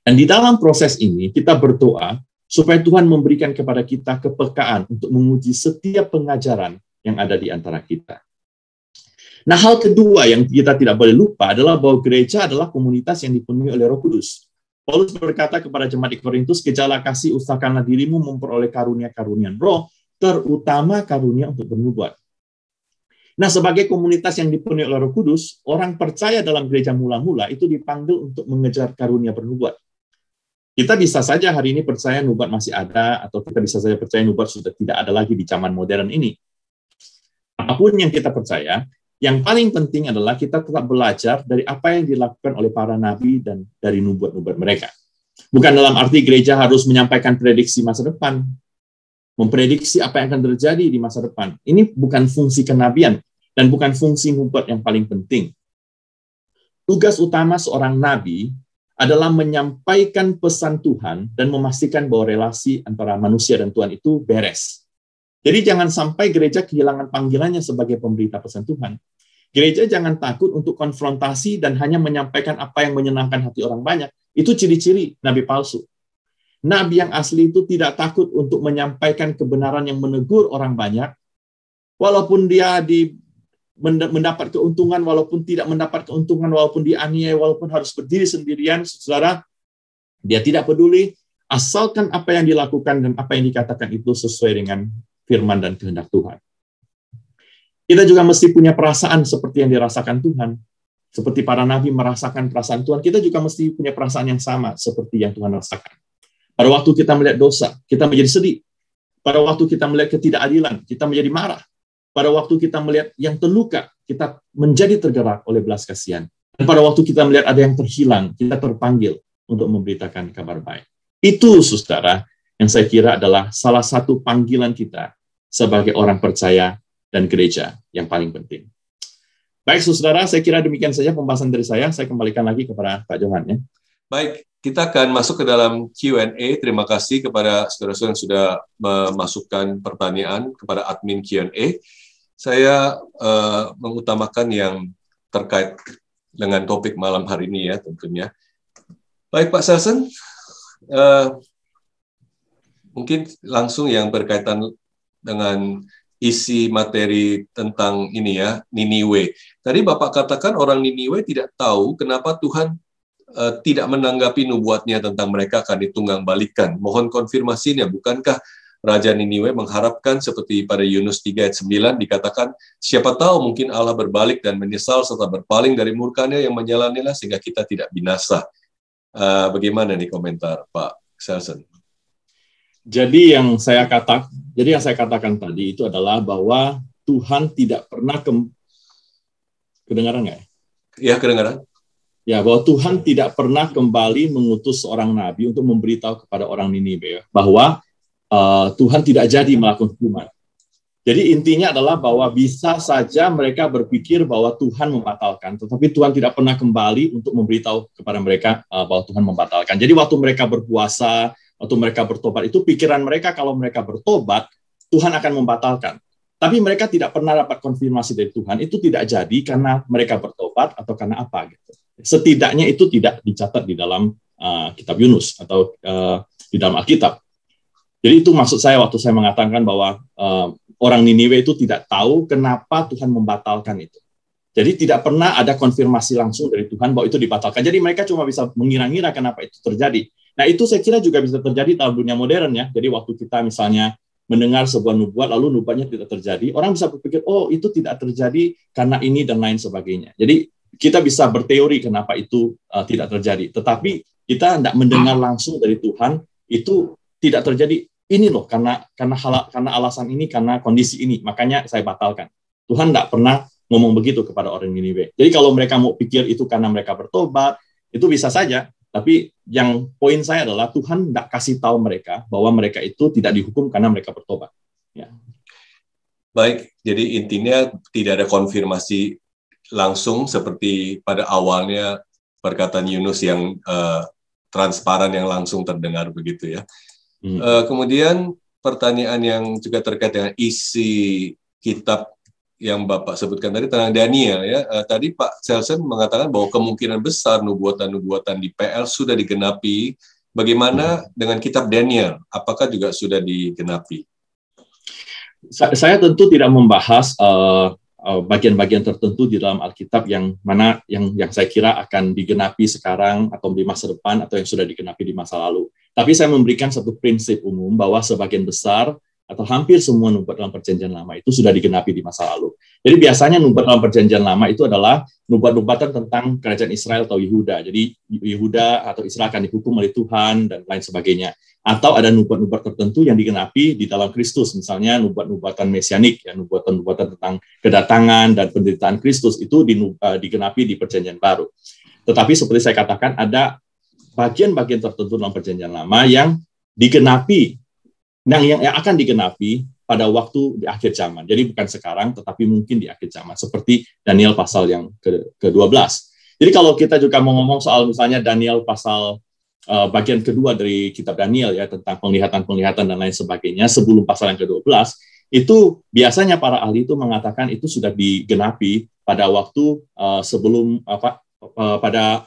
Dan di dalam proses ini, kita berdoa supaya Tuhan memberikan kepada kita kepekaan untuk menguji setiap pengajaran yang ada di antara kita. Nah, hal kedua yang kita tidak boleh lupa adalah bahwa gereja adalah komunitas yang dipenuhi oleh Roh Kudus. Paulus berkata kepada jemaat di Korintus, "Gejala kasih usahakanlah dirimu memperoleh karunia-karunia Roh, terutama karunia untuk bernubuat." Nah, sebagai komunitas yang dipenuhi oleh Roh Kudus, orang percaya dalam gereja mula-mula itu dipanggil untuk mengejar karunia bernubuat. Kita bisa saja hari ini percaya nubuat masih ada, atau kita bisa saja percaya nubuat sudah tidak ada lagi di zaman modern ini apapun yang kita percaya, yang paling penting adalah kita tetap belajar dari apa yang dilakukan oleh para nabi dan dari nubuat-nubuat mereka. Bukan dalam arti gereja harus menyampaikan prediksi masa depan, memprediksi apa yang akan terjadi di masa depan. Ini bukan fungsi kenabian dan bukan fungsi nubuat yang paling penting. Tugas utama seorang nabi adalah menyampaikan pesan Tuhan dan memastikan bahwa relasi antara manusia dan Tuhan itu beres. Jadi jangan sampai gereja kehilangan panggilannya sebagai pemberita pesan Tuhan. Gereja jangan takut untuk konfrontasi dan hanya menyampaikan apa yang menyenangkan hati orang banyak. Itu ciri-ciri nabi palsu. Nabi yang asli itu tidak takut untuk menyampaikan kebenaran yang menegur orang banyak, walaupun dia di mendapat keuntungan, walaupun tidak mendapat keuntungan, walaupun dianiaya, walaupun harus berdiri sendirian, saudara, dia tidak peduli, asalkan apa yang dilakukan dan apa yang dikatakan itu sesuai dengan firman dan kehendak Tuhan. Kita juga mesti punya perasaan seperti yang dirasakan Tuhan. Seperti para nabi merasakan perasaan Tuhan, kita juga mesti punya perasaan yang sama seperti yang Tuhan rasakan. Pada waktu kita melihat dosa, kita menjadi sedih. Pada waktu kita melihat ketidakadilan, kita menjadi marah. Pada waktu kita melihat yang terluka, kita menjadi tergerak oleh belas kasihan. Dan pada waktu kita melihat ada yang terhilang, kita terpanggil untuk memberitakan kabar baik. Itu, saudara, yang saya kira adalah salah satu panggilan kita sebagai orang percaya dan gereja yang paling penting. Baik, saudara, saya kira demikian saja pembahasan dari saya. Saya kembalikan lagi kepada Pak Johan. Ya. Baik, kita akan masuk ke dalam Q&A. Terima kasih kepada saudara-saudara yang sudah memasukkan pertanyaan kepada admin Q&A. Saya uh, mengutamakan yang terkait dengan topik malam hari ini ya tentunya. Baik Pak Sarsen, uh, eh, mungkin langsung yang berkaitan dengan isi materi tentang ini ya Niniwe. Tadi Bapak katakan orang Niniwe tidak tahu kenapa Tuhan uh, tidak menanggapi nubuatnya tentang mereka akan ditunggang balikan. Mohon konfirmasinya, bukankah Raja Niniwe mengharapkan seperti pada Yunus 3 ayat 9 dikatakan, siapa tahu mungkin Allah berbalik dan menyesal serta berpaling dari murkanya yang menjalanilah sehingga kita tidak binasa. Uh, bagaimana nih komentar Pak Selsen? Jadi yang saya katakan jadi yang saya katakan tadi itu adalah bahwa Tuhan tidak pernah ke... kedengaran nggak? Ya iya, kedengaran. Ya bahwa Tuhan tidak pernah kembali mengutus seorang nabi untuk memberitahu kepada orang ini ya, bahwa uh, Tuhan tidak jadi melakukan hukuman. Jadi intinya adalah bahwa bisa saja mereka berpikir bahwa Tuhan membatalkan, tetapi Tuhan tidak pernah kembali untuk memberitahu kepada mereka eh, bahwa Tuhan membatalkan. Jadi waktu mereka berpuasa, waktu mereka bertobat itu pikiran mereka kalau mereka bertobat Tuhan akan membatalkan. Tapi mereka tidak pernah dapat konfirmasi dari Tuhan itu tidak jadi karena mereka bertobat atau karena apa gitu. Setidaknya itu tidak dicatat di dalam uh, kitab Yunus atau uh, di dalam Alkitab. Jadi itu maksud saya waktu saya mengatakan bahwa uh, orang Niniwe itu tidak tahu kenapa Tuhan membatalkan itu. Jadi tidak pernah ada konfirmasi langsung dari Tuhan bahwa itu dibatalkan. Jadi mereka cuma bisa mengira-ngira kenapa itu terjadi. Nah itu saya kira juga bisa terjadi dalam dunia modern ya. Jadi waktu kita misalnya mendengar sebuah nubuat lalu nubuatnya tidak terjadi, orang bisa berpikir oh itu tidak terjadi karena ini dan lain sebagainya. Jadi kita bisa berteori kenapa itu uh, tidak terjadi, tetapi kita tidak mendengar langsung dari Tuhan itu tidak terjadi ini loh karena karena hal, karena alasan ini karena kondisi ini makanya saya batalkan. Tuhan tidak pernah ngomong begitu kepada orang Niniwe. Jadi kalau mereka mau pikir itu karena mereka bertobat, itu bisa saja. Tapi yang poin saya adalah Tuhan tidak kasih tahu mereka bahwa mereka itu tidak dihukum karena mereka bertobat. Ya. Baik, jadi intinya tidak ada konfirmasi langsung seperti pada awalnya perkataan Yunus yang uh, transparan yang langsung terdengar begitu ya. Hmm. Uh, kemudian pertanyaan yang juga terkait dengan isi kitab yang Bapak sebutkan tadi tentang Daniel ya. Uh, tadi Pak Selsen mengatakan bahwa kemungkinan besar nubuatan-nubuatan di PL sudah digenapi. Bagaimana hmm. dengan kitab Daniel? Apakah juga sudah digenapi? Sa saya tentu tidak membahas bagian eh, eh, bagian-bagian tertentu di dalam Alkitab yang mana yang yang saya kira akan digenapi sekarang atau di masa depan atau yang sudah digenapi di masa lalu. Tapi saya memberikan satu prinsip umum bahwa sebagian besar atau hampir semua nubuat dalam perjanjian lama itu sudah digenapi di masa lalu. Jadi biasanya nubuat dalam perjanjian lama itu adalah nubuat-nubatan tentang kerajaan Israel atau Yehuda. Jadi Yehuda atau Israel akan dihukum oleh Tuhan dan lain sebagainya. Atau ada nubuat-nubuat tertentu yang digenapi di dalam Kristus, misalnya nubuat-nubatan mesianik, ya nubuatan-nubatan tentang kedatangan dan penderitaan Kristus itu eh, digenapi di perjanjian baru. Tetapi seperti saya katakan ada bagian-bagian tertentu dalam perjanjian lama yang digenapi Nah, yang akan digenapi pada waktu di akhir zaman. Jadi bukan sekarang, tetapi mungkin di akhir zaman. Seperti Daniel pasal yang ke, ke-12. Jadi kalau kita juga mau ngomong soal misalnya Daniel pasal uh, bagian kedua dari kitab Daniel ya, tentang penglihatan-penglihatan dan lain sebagainya, sebelum pasal yang ke-12, itu biasanya para ahli itu mengatakan itu sudah digenapi pada waktu uh, sebelum apa uh, pada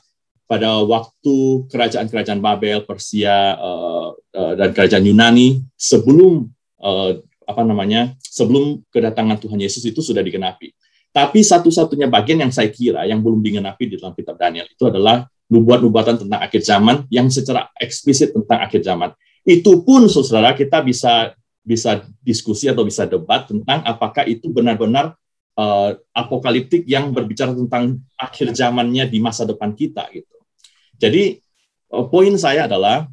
pada waktu kerajaan-kerajaan Babel, Persia uh, uh, dan kerajaan Yunani sebelum uh, apa namanya sebelum kedatangan Tuhan Yesus itu sudah digenapi. Tapi satu-satunya bagian yang saya kira yang belum digenapi di dalam kitab Daniel itu adalah nubuat-nubuatan tentang akhir zaman yang secara eksplisit tentang akhir zaman. Itu pun saudara kita bisa bisa diskusi atau bisa debat tentang apakah itu benar-benar uh, apokaliptik yang berbicara tentang akhir zamannya di masa depan kita gitu. Jadi eh, poin saya adalah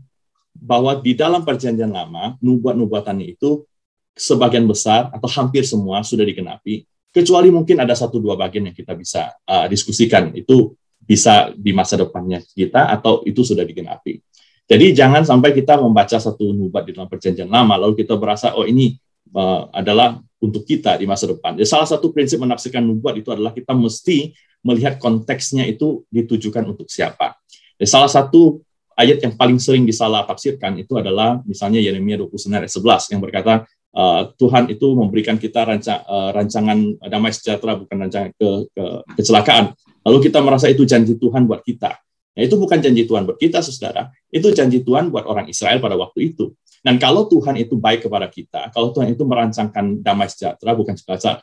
bahwa di dalam perjanjian lama nubuat-nubuatannya itu sebagian besar atau hampir semua sudah dikenapi kecuali mungkin ada satu dua bagian yang kita bisa uh, diskusikan itu bisa di masa depannya kita atau itu sudah digenapi. Jadi jangan sampai kita membaca satu nubuat di dalam perjanjian lama lalu kita berasa oh ini uh, adalah untuk kita di masa depan. Jadi ya, salah satu prinsip menafsirkan nubuat itu adalah kita mesti melihat konteksnya itu ditujukan untuk siapa salah satu ayat yang paling sering disalah tafsirkan itu adalah misalnya Yeremia 29 ayat 11 yang berkata eh, Tuhan itu memberikan kita eh, rancangan damai sejahtera bukan rancangan ke, ke kecelakaan. Lalu kita merasa itu janji Tuhan buat kita. Nah, itu bukan janji Tuhan buat kita, saudara. Itu janji Tuhan buat orang Israel pada waktu itu. Dan kalau Tuhan itu baik kepada kita, kalau Tuhan itu merancangkan damai sejahtera, bukan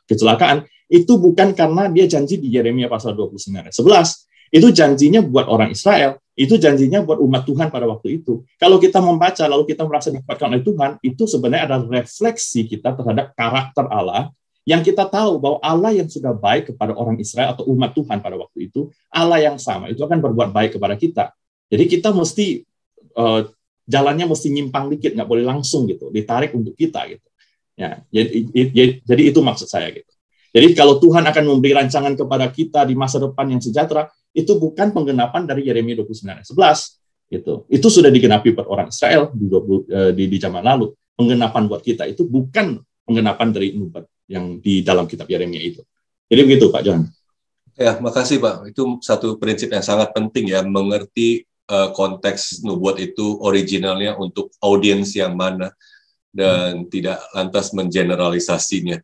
kecelakaan, itu bukan karena dia janji di Yeremia pasal 29 ayat 11. Itu janjinya buat orang Israel, itu janjinya buat umat Tuhan pada waktu itu. Kalau kita membaca lalu kita merasa dikuatkan oleh Tuhan, itu sebenarnya adalah refleksi kita terhadap karakter Allah yang kita tahu bahwa Allah yang sudah baik kepada orang Israel atau umat Tuhan pada waktu itu, Allah yang sama itu akan berbuat baik kepada kita. Jadi kita mesti uh, jalannya mesti nyimpang dikit, nggak boleh langsung gitu, ditarik untuk kita gitu. Ya, jadi, jadi itu maksud saya gitu. Jadi kalau Tuhan akan memberi rancangan kepada kita di masa depan yang sejahtera, itu bukan penggenapan dari Yeremia 29 ayat 11 gitu. Itu sudah digenapi buat orang Israel di, 20, eh, di, di zaman lalu. Penggenapan buat kita itu bukan penggenapan dari nubat yang di dalam kitab Yeremia itu. Jadi begitu Pak John. Ya, makasih Pak. Itu satu prinsip yang sangat penting ya, mengerti uh, konteks nubuat itu originalnya untuk audiens yang mana dan hmm. tidak lantas menggeneralisasinya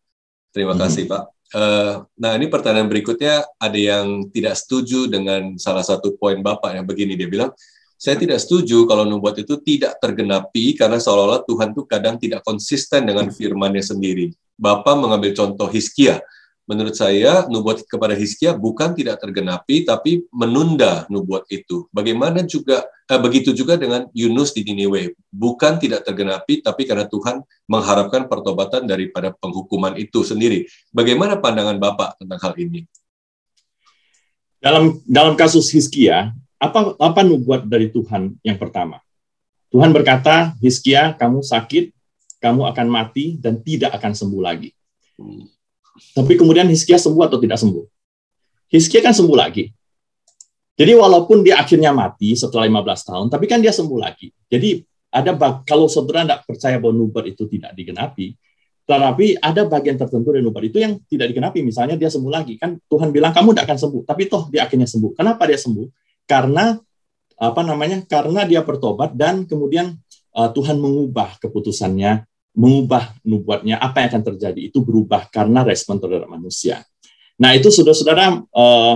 Terima hmm. kasih Pak. Uh, nah ini pertanyaan berikutnya ada yang tidak setuju dengan salah satu poin Bapak yang begini dia bilang saya tidak setuju kalau nubuat itu tidak tergenapi karena seolah-olah Tuhan itu kadang tidak konsisten dengan firmannya sendiri. Bapak mengambil contoh Hiskia menurut saya nubuat kepada Hizkia bukan tidak tergenapi tapi menunda nubuat itu. Bagaimana juga eh, begitu juga dengan Yunus di Niniwe, bukan tidak tergenapi tapi karena Tuhan mengharapkan pertobatan daripada penghukuman itu sendiri. Bagaimana pandangan Bapak tentang hal ini? Dalam dalam kasus Hizkia, apa apa nubuat dari Tuhan yang pertama? Tuhan berkata, "Hizkia, kamu sakit, kamu akan mati dan tidak akan sembuh lagi." Hmm. Tapi kemudian Hizkia sembuh atau tidak sembuh? Hizkia kan sembuh lagi. Jadi walaupun dia akhirnya mati setelah 15 tahun, tapi kan dia sembuh lagi. Jadi ada kalau saudara tidak percaya bahwa nubat itu tidak digenapi, tetapi ada bagian tertentu dari nubat itu yang tidak digenapi. Misalnya dia sembuh lagi, kan Tuhan bilang kamu tidak akan sembuh, tapi toh dia akhirnya sembuh. Kenapa dia sembuh? Karena apa namanya? Karena dia bertobat dan kemudian uh, Tuhan mengubah keputusannya mengubah nubuatnya apa yang akan terjadi itu berubah karena respon terhadap manusia. Nah itu saudara-saudara uh,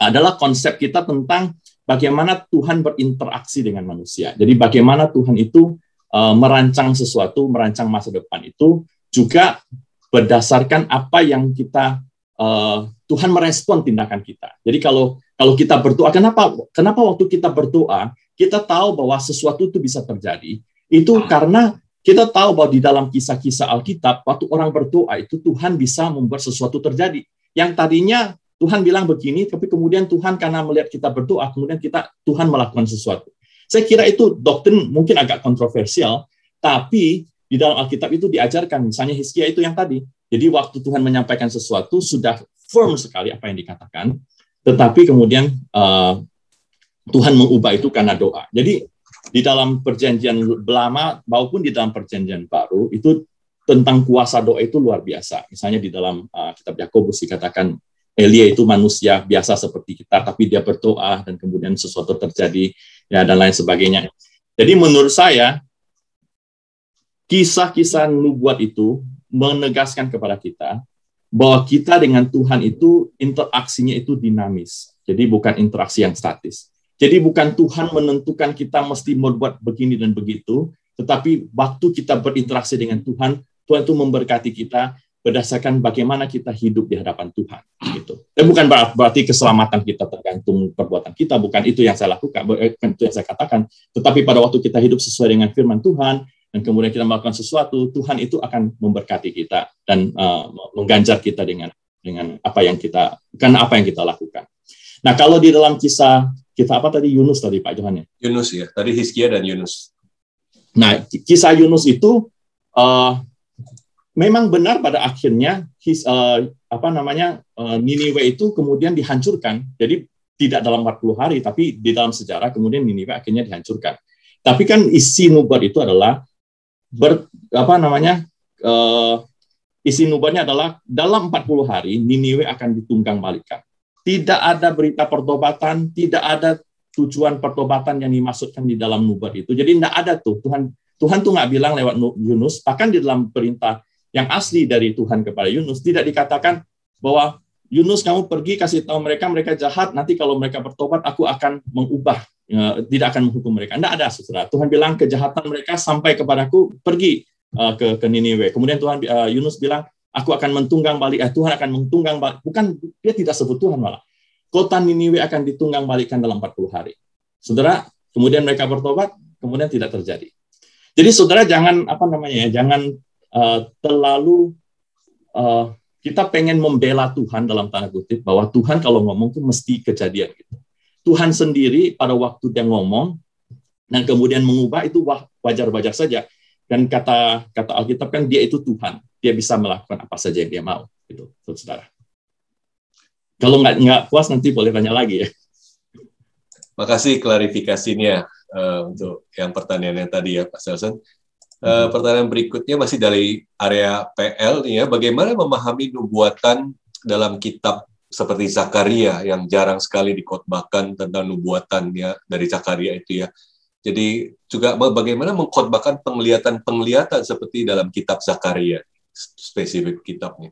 adalah konsep kita tentang bagaimana Tuhan berinteraksi dengan manusia. Jadi bagaimana Tuhan itu uh, merancang sesuatu, merancang masa depan itu juga berdasarkan apa yang kita uh, Tuhan merespon tindakan kita. Jadi kalau kalau kita berdoa, kenapa kenapa waktu kita berdoa kita tahu bahwa sesuatu itu bisa terjadi itu hmm. karena kita tahu bahwa di dalam kisah-kisah Alkitab, waktu orang berdoa itu Tuhan bisa membuat sesuatu terjadi. Yang tadinya Tuhan bilang begini, tapi kemudian Tuhan karena melihat kita berdoa, kemudian kita Tuhan melakukan sesuatu. Saya kira itu doktrin mungkin agak kontroversial, tapi di dalam Alkitab itu diajarkan, misalnya Hizkia itu yang tadi. Jadi waktu Tuhan menyampaikan sesuatu sudah firm sekali apa yang dikatakan, tetapi kemudian uh, Tuhan mengubah itu karena doa. Jadi di dalam perjanjian lama maupun di dalam perjanjian baru itu tentang kuasa doa itu luar biasa. Misalnya di dalam uh, kitab Yakobus dikatakan Elia itu manusia biasa seperti kita tapi dia berdoa dan kemudian sesuatu terjadi ya dan lain sebagainya. Jadi menurut saya kisah-kisah nubuat itu menegaskan kepada kita bahwa kita dengan Tuhan itu interaksinya itu dinamis. Jadi bukan interaksi yang statis. Jadi bukan Tuhan menentukan kita mesti membuat begini dan begitu, tetapi waktu kita berinteraksi dengan Tuhan, Tuhan itu memberkati kita berdasarkan bagaimana kita hidup di hadapan Tuhan gitu. Dan bukan berarti keselamatan kita tergantung perbuatan kita, bukan itu yang saya lakukan, eh, bukan itu yang saya katakan, tetapi pada waktu kita hidup sesuai dengan firman Tuhan dan kemudian kita melakukan sesuatu, Tuhan itu akan memberkati kita dan uh, mengganjar kita dengan dengan apa yang kita karena apa yang kita lakukan. Nah, kalau di dalam kisah kita apa tadi Yunus tadi Pak Johan ya? Yunus ya. Tadi Hiskia dan Yunus. Nah, kisah Yunus itu uh, memang benar pada akhirnya his, uh, apa namanya uh, Niniwe itu kemudian dihancurkan. Jadi tidak dalam 40 hari, tapi di dalam sejarah kemudian Niniwe akhirnya dihancurkan. Tapi kan isi nubat itu adalah ber, apa namanya uh, isi nubatnya adalah dalam 40 hari Niniwe akan ditunggang balikan. Tidak ada berita pertobatan, tidak ada tujuan pertobatan yang dimaksudkan di dalam nubuat itu. Jadi tidak ada tuh Tuhan Tuhan tuh nggak bilang lewat Yunus, bahkan di dalam perintah yang asli dari Tuhan kepada Yunus tidak dikatakan bahwa Yunus kamu pergi kasih tahu mereka mereka jahat nanti kalau mereka bertobat aku akan mengubah e, tidak akan menghukum mereka. Tidak ada saudara. Tuhan bilang kejahatan mereka sampai kepadaku pergi e, ke ke Niniwe. Kemudian Tuhan e, Yunus bilang Aku akan mentunggang balik, eh, Tuhan akan mentunggang balik. Bukan, dia tidak sebut Tuhan malah. Kota Niniwe akan ditunggang balikkan dalam 40 hari. Saudara, kemudian mereka bertobat, kemudian tidak terjadi. Jadi saudara jangan apa namanya ya, jangan uh, terlalu uh, kita pengen membela Tuhan dalam tanda kutip bahwa Tuhan kalau ngomong itu mesti kejadian gitu. Tuhan sendiri pada waktu dia ngomong dan kemudian mengubah itu wajar-wajar saja. Dan kata kata Alkitab kan dia itu Tuhan dia bisa melakukan apa saja yang dia mau gitu saudara kalau nggak nggak puas nanti boleh tanya lagi ya makasih klarifikasinya uh, untuk yang pertanyaan yang tadi ya Pak Selson Uh, eh, pertanyaan berikutnya masih dari area PL nih ya. Bagaimana memahami nubuatan dalam kitab seperti Zakaria yang jarang sekali dikotbahkan tentang nubuatannya dari Zakaria itu ya. Jadi juga bagaimana mengkotbahkan penglihatan-penglihatan seperti dalam kitab Zakaria spesifik kitabnya.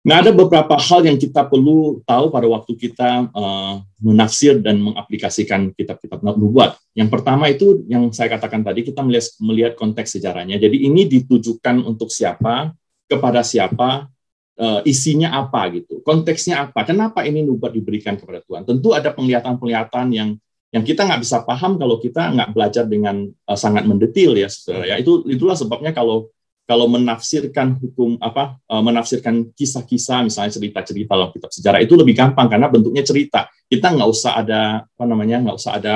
Nah, ada beberapa hal yang kita perlu tahu pada waktu kita uh, menafsir dan mengaplikasikan kitab-kitab nubuat. Yang pertama itu yang saya katakan tadi, kita melihat, melihat konteks sejarahnya. Jadi ini ditujukan untuk siapa, kepada siapa, uh, isinya apa gitu, konteksnya apa, kenapa ini nubuat diberikan kepada Tuhan. Tentu ada penglihatan-penglihatan yang yang kita nggak bisa paham kalau kita nggak belajar dengan uh, sangat mendetil ya, Ya itu itulah sebabnya kalau kalau menafsirkan hukum apa e, menafsirkan kisah-kisah misalnya cerita-cerita dalam kitab sejarah itu lebih gampang karena bentuknya cerita kita nggak usah ada apa namanya nggak usah ada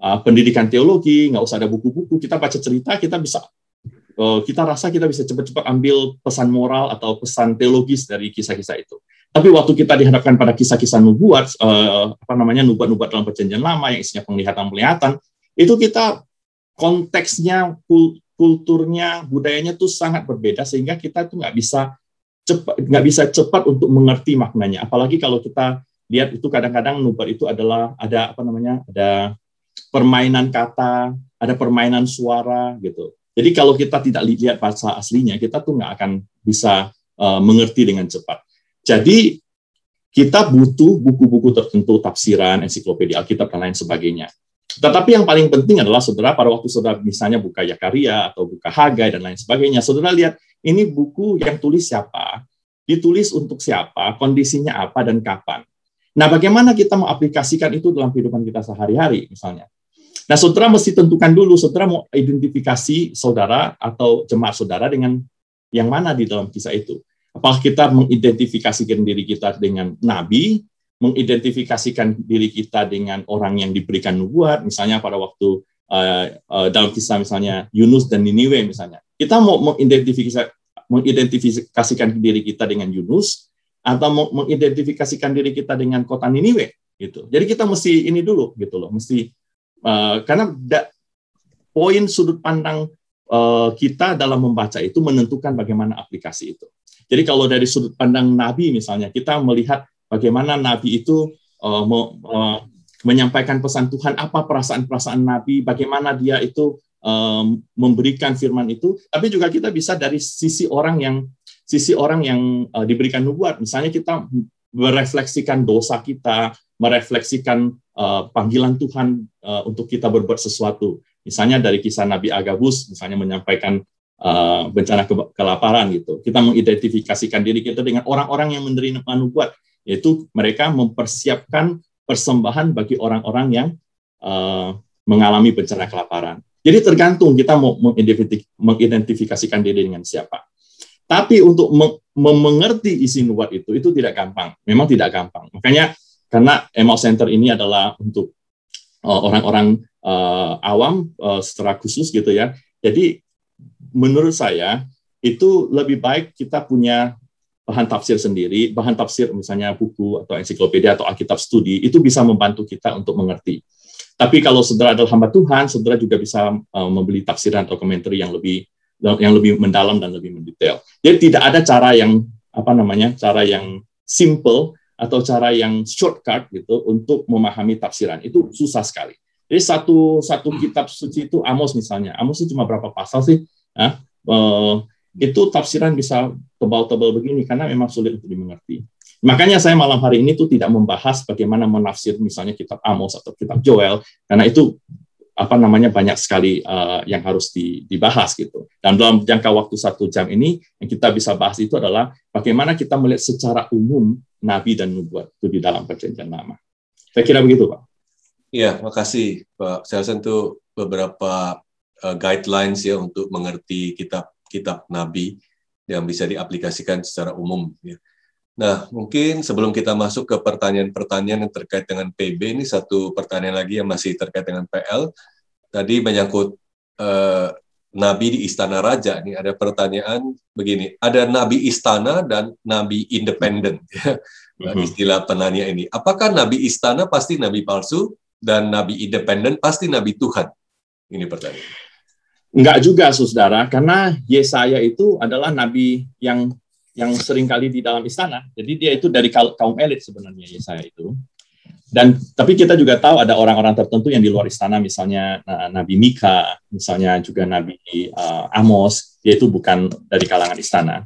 uh, pendidikan teologi nggak usah ada buku-buku kita baca cerita kita bisa uh, kita rasa kita bisa cepat-cepat ambil pesan moral atau pesan teologis dari kisah-kisah itu tapi waktu kita dihadapkan pada kisah-kisah nubuat uh, apa namanya nubuat-nubuat dalam perjanjian lama yang isinya penglihatan-penglihatan itu kita konteksnya kulturnya, budayanya tuh sangat berbeda sehingga kita tuh nggak bisa cepat nggak bisa cepat untuk mengerti maknanya. Apalagi kalau kita lihat itu kadang-kadang nubat itu adalah ada apa namanya ada permainan kata, ada permainan suara gitu. Jadi kalau kita tidak lihat bahasa aslinya, kita tuh nggak akan bisa uh, mengerti dengan cepat. Jadi kita butuh buku-buku tertentu, tafsiran, ensiklopedia Alkitab dan lain sebagainya. Tetapi yang paling penting adalah saudara pada waktu saudara misalnya buka Yakaria atau buka Hagai dan lain sebagainya, saudara lihat ini buku yang tulis siapa, ditulis untuk siapa, kondisinya apa dan kapan. Nah, bagaimana kita mengaplikasikan itu dalam kehidupan kita sehari-hari misalnya. Nah, saudara mesti tentukan dulu saudara mau identifikasi saudara atau jemaat saudara dengan yang mana di dalam kisah itu. Apakah kita mengidentifikasikan diri kita dengan nabi mengidentifikasikan diri kita dengan orang yang diberikan nubuat, misalnya pada waktu uh, uh, dalam kisah misalnya Yunus dan Niniwe misalnya. Kita mau mengidentifikasi, mengidentifikasikan diri kita dengan Yunus atau mau mengidentifikasikan diri kita dengan kota Niniwe gitu. Jadi kita mesti ini dulu gitu loh, mesti uh, karena da, poin sudut pandang uh, kita dalam membaca itu menentukan bagaimana aplikasi itu. Jadi kalau dari sudut pandang Nabi misalnya kita melihat bagaimana Nabi itu uh, mau, uh, menyampaikan pesan Tuhan, apa perasaan-perasaan Nabi, bagaimana dia itu um, memberikan firman itu, tapi juga kita bisa dari sisi orang yang sisi orang yang uh, diberikan nubuat. Misalnya kita merefleksikan dosa kita, merefleksikan uh, panggilan Tuhan uh, untuk kita berbuat sesuatu. Misalnya dari kisah Nabi Agabus, misalnya menyampaikan uh, bencana ke kelaparan gitu. Kita mengidentifikasikan diri kita dengan orang-orang yang menerima nubuat yaitu mereka mempersiapkan persembahan bagi orang-orang yang uh, mengalami bencana kelaparan. Jadi tergantung kita mau mengidentifikasikan diri dengan siapa. Tapi untuk mengerti isi nubuat itu, itu tidak gampang. Memang tidak gampang. Makanya karena Emau Center ini adalah untuk eh, orang-orang uh, uh, awam uh, secara khusus gitu ya. Jadi menurut saya itu lebih baik kita punya bahan tafsir sendiri, bahan tafsir misalnya buku atau ensiklopedia atau Alkitab studi itu bisa membantu kita untuk mengerti. Tapi kalau saudara adalah hamba Tuhan, saudara juga bisa uh, membeli tafsiran atau komentar yang lebih yang lebih mendalam dan lebih mendetail. Jadi tidak ada cara yang apa namanya cara yang simple atau cara yang shortcut gitu untuk memahami tafsiran itu susah sekali. Jadi satu satu kitab suci itu Amos misalnya, Amos itu cuma berapa pasal sih? Nah, itu tafsiran bisa tebal-tebal begini karena memang sulit untuk dimengerti. Makanya saya malam hari ini tuh tidak membahas bagaimana menafsir misalnya kitab Amos atau kitab Joel karena itu apa namanya banyak sekali uh, yang harus di, dibahas gitu. Dan dalam jangka waktu satu jam ini yang kita bisa bahas itu adalah bagaimana kita melihat secara umum nabi dan nubuat itu di dalam perjanjian lama. Saya kira begitu, Pak. Iya, makasih, Pak. Saya rasa itu beberapa uh, guidelines ya untuk mengerti kitab kitab Nabi yang bisa diaplikasikan secara umum. Ya. Nah, mungkin sebelum kita masuk ke pertanyaan-pertanyaan yang terkait dengan PB, ini satu pertanyaan lagi yang masih terkait dengan PL. Tadi menyangkut eh, Nabi di Istana Raja. Ini ada pertanyaan begini, ada Nabi Istana dan Nabi Independen. Ya. Nah, mm-hmm. istilah penanya ini. Apakah Nabi Istana pasti Nabi palsu dan Nabi Independen pasti Nabi Tuhan? Ini pertanyaan. Enggak juga, saudara, karena Yesaya itu adalah nabi yang yang seringkali di dalam istana. Jadi dia itu dari kaum elit sebenarnya Yesaya itu. Dan tapi kita juga tahu ada orang-orang tertentu yang di luar istana, misalnya eh, Nabi Mika, misalnya juga Nabi uh, Amos, yaitu bukan dari kalangan istana.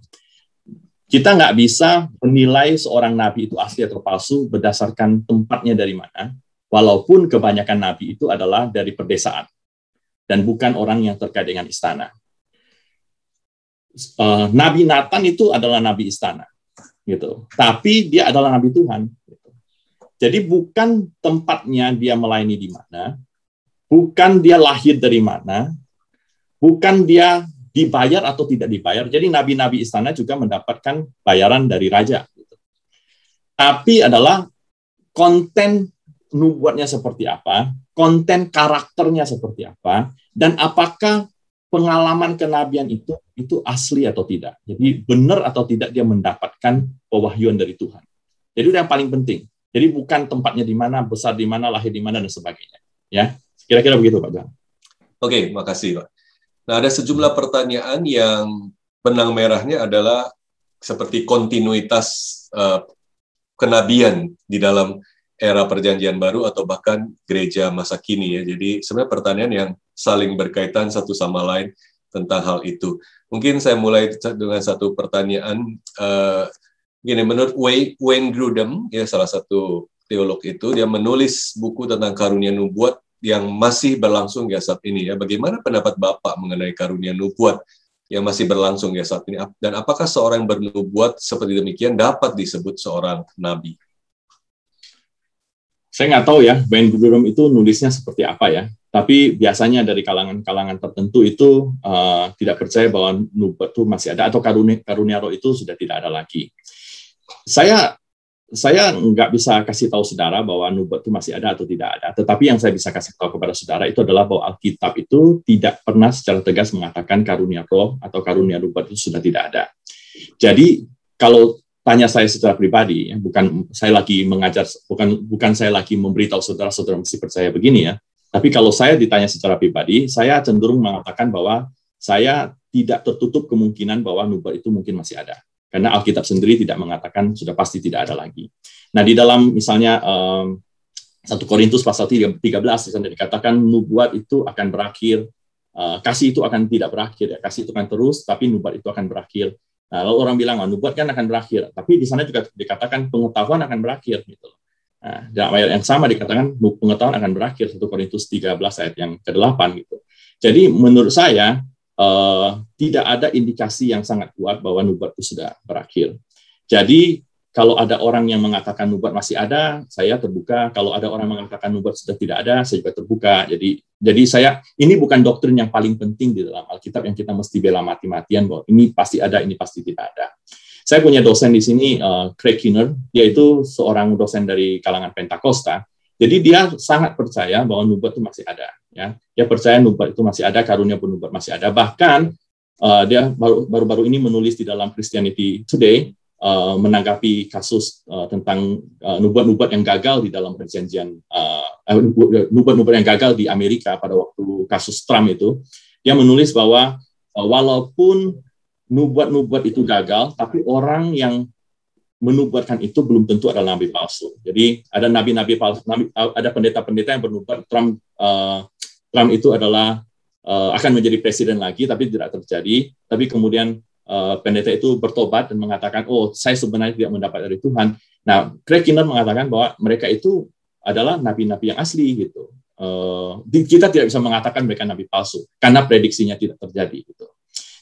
Kita nggak bisa menilai seorang nabi itu asli atau palsu berdasarkan tempatnya dari mana, walaupun kebanyakan nabi itu adalah dari perdesaan dan bukan orang yang terkait dengan istana. Eh, nabi Nathan itu adalah nabi istana, gitu. Tapi dia adalah nabi Tuhan. Gitu. Jadi bukan tempatnya dia melayani di mana, bukan dia lahir dari mana, bukan dia dibayar atau tidak dibayar. Jadi nabi-nabi istana juga mendapatkan bayaran dari raja. Gitu. Tapi adalah konten nubuatnya seperti apa, konten karakternya seperti apa, dan apakah pengalaman kenabian itu itu asli atau tidak. Jadi benar atau tidak dia mendapatkan pewahyuan dari Tuhan. Jadi itu yang paling penting. Jadi bukan tempatnya di mana, besar di mana, lahir di mana dan sebagainya. Ya, kira-kira begitu Pak Jang. Oke, makasih Pak. Nah, ada sejumlah pertanyaan yang benang merahnya adalah seperti kontinuitas uh, kenabian di dalam era perjanjian baru atau bahkan gereja masa kini ya. Jadi sebenarnya pertanyaan yang saling berkaitan satu sama lain tentang hal itu. Mungkin saya mulai dengan satu pertanyaan uh, gini menurut Wayne Grudem ya salah satu teolog itu dia menulis buku tentang karunia nubuat yang masih berlangsung ya saat ini ya. Bagaimana pendapat Bapak mengenai karunia nubuat yang masih berlangsung ya saat ini dan apakah seorang yang bernubuat seperti demikian dapat disebut seorang nabi? saya nggak tahu ya Ben Grudem itu nulisnya seperti apa ya tapi biasanya dari kalangan-kalangan tertentu itu uh, tidak percaya bahwa Nubat itu masih ada atau karunia, karunia roh itu sudah tidak ada lagi saya saya nggak bisa kasih tahu saudara bahwa Nubat itu masih ada atau tidak ada tetapi yang saya bisa kasih tahu kepada saudara itu adalah bahwa Alkitab itu tidak pernah secara tegas mengatakan karunia roh atau karunia Nubat itu sudah tidak ada jadi kalau tanya saya secara pribadi, ya, bukan saya lagi mengajar, bukan bukan saya lagi memberitahu saudara-saudara mesti percaya begini ya. Tapi kalau saya ditanya secara pribadi, saya cenderung mengatakan bahwa saya tidak tertutup kemungkinan bahwa nubuat itu mungkin masih ada. Karena Alkitab sendiri tidak mengatakan sudah pasti tidak ada lagi. Nah, di dalam misalnya um, 1 Korintus pasal 13 di sana dikatakan nubuat itu akan berakhir, uh, kasih itu akan tidak berakhir, ya. kasih itu akan terus, tapi nubuat itu akan berakhir Nah, lalu orang bilang, oh, nubuat kan akan berakhir. Tapi di sana juga dikatakan pengetahuan akan berakhir. Gitu. Nah, dalam ayat yang sama dikatakan pengetahuan akan berakhir. 1 Korintus 13 ayat yang ke-8. Gitu. Jadi menurut saya, eh, tidak ada indikasi yang sangat kuat bahwa nubuat itu sudah berakhir. Jadi kalau ada orang yang mengatakan nubuat masih ada, saya terbuka. Kalau ada orang mengatakan nubuat sudah tidak ada, saya juga terbuka. Jadi, jadi saya ini bukan doktrin yang paling penting di dalam Alkitab yang kita mesti bela mati-matian bahwa ini pasti ada, ini pasti tidak ada. Saya punya dosen di sini, uh, Craig Kinner, yaitu seorang dosen dari kalangan Pentakosta. Jadi dia sangat percaya bahwa nubuat itu masih ada. Ya, dia percaya nubuat itu masih ada, karunia pun nubuat masih ada. Bahkan uh, dia baru-baru ini menulis di dalam Christianity Today uh, menanggapi kasus uh, tentang uh, nubuat-nubuat yang gagal di dalam perjanjian uh, eh, eh, nubuat-nubuat yang gagal di Amerika pada waktu kasus Trump itu, dia menulis bahwa uh, walaupun nubuat-nubuat itu gagal, tapi orang yang menubuatkan itu belum tentu adalah nabi palsu. Jadi ada nabi-nabi palsu, nabi, uh, ada pendeta-pendeta yang bernubuat Trump uh, Trump itu adalah uh, akan menjadi presiden lagi, tapi tidak terjadi. Tapi kemudian Eh, pendeta itu bertobat dan mengatakan, oh saya sebenarnya tidak mendapat dari Tuhan. Nah, Craig Kinnan mengatakan bahwa mereka itu adalah nabi-nabi yang asli gitu. Uh, kita tidak bisa mengatakan mereka nabi palsu karena prediksinya tidak terjadi gitu.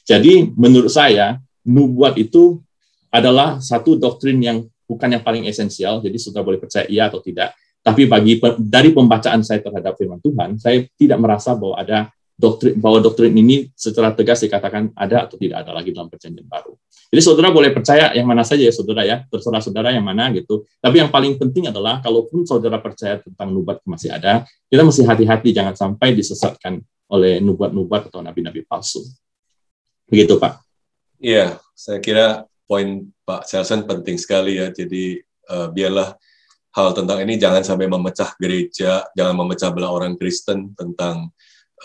Jadi menurut saya nubuat itu adalah satu doktrin yang bukan yang paling esensial. Jadi sudah boleh percaya iya atau tidak. Tapi bagi dari pembacaan saya terhadap firman Tuhan, saya tidak merasa bahwa ada doktrin bahwa doktrin ini secara tegas dikatakan ada atau tidak ada lagi dalam perjanjian baru. Jadi saudara boleh percaya yang mana saja ya saudara ya, terserah saudara yang mana gitu. Tapi yang paling penting adalah kalaupun saudara percaya tentang nubat masih ada, kita mesti hati-hati jangan sampai disesatkan oleh nubat-nubat atau nabi-nabi palsu. Begitu Pak. Iya, saya kira poin Pak Selsen penting sekali ya. Jadi uh, biarlah hal tentang ini jangan sampai memecah gereja, jangan memecah belah orang Kristen tentang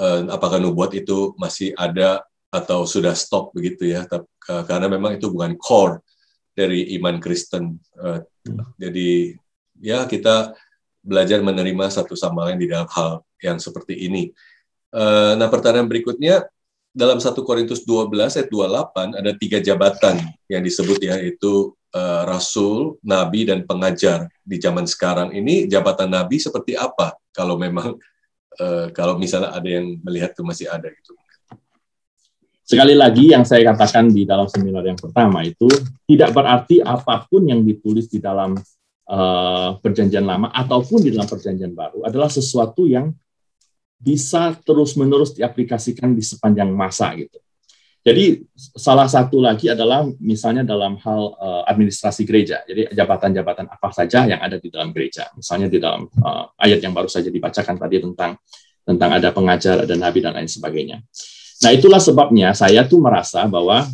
uh, apakah nubuat itu masih ada atau sudah stop begitu ya tapi, uh, eh, karena memang itu bukan core dari iman Kristen uh, hmm. jadi ya kita belajar menerima satu sama lain di dalam hal yang seperti ini uh, nah pertanyaan berikutnya dalam 1 Korintus 12 ayat 28 ada tiga jabatan yang disebut ya yaitu uh, rasul, nabi dan pengajar di zaman sekarang ini jabatan nabi seperti apa kalau memang Eh, kalau misalnya ada yang melihat itu masih ada gitu. Sekali lagi yang saya katakan di dalam seminar yang pertama itu tidak berarti apapun yang ditulis di dalam uh, perjanjian lama ataupun di dalam perjanjian baru adalah sesuatu yang bisa terus-menerus diaplikasikan di sepanjang masa gitu. Jadi salah satu lagi adalah misalnya dalam hal uh, administrasi gereja. Jadi jabatan-jabatan apa saja yang ada di dalam gereja. Misalnya di dalam uh, ayat yang baru saja dibacakan tadi tentang tentang ada pengajar, ada nabi dan lain sebagainya. Nah, itulah sebabnya saya tuh merasa bahwa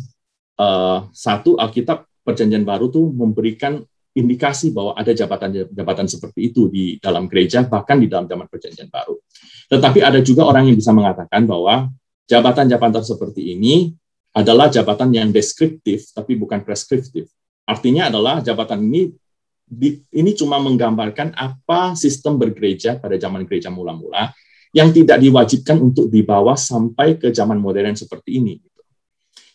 uh, satu Alkitab Perjanjian Baru tuh memberikan indikasi bahwa ada jabatan-jabatan seperti itu di dalam gereja bahkan di dalam zaman Perjanjian Baru. Tetapi ada juga orang yang bisa mengatakan bahwa jabatan-jabatan seperti ini adalah jabatan yang deskriptif tapi bukan preskriptif. Artinya adalah jabatan ini ini cuma menggambarkan apa sistem bergereja pada zaman gereja mula-mula yang tidak diwajibkan untuk dibawa sampai ke zaman modern seperti ini.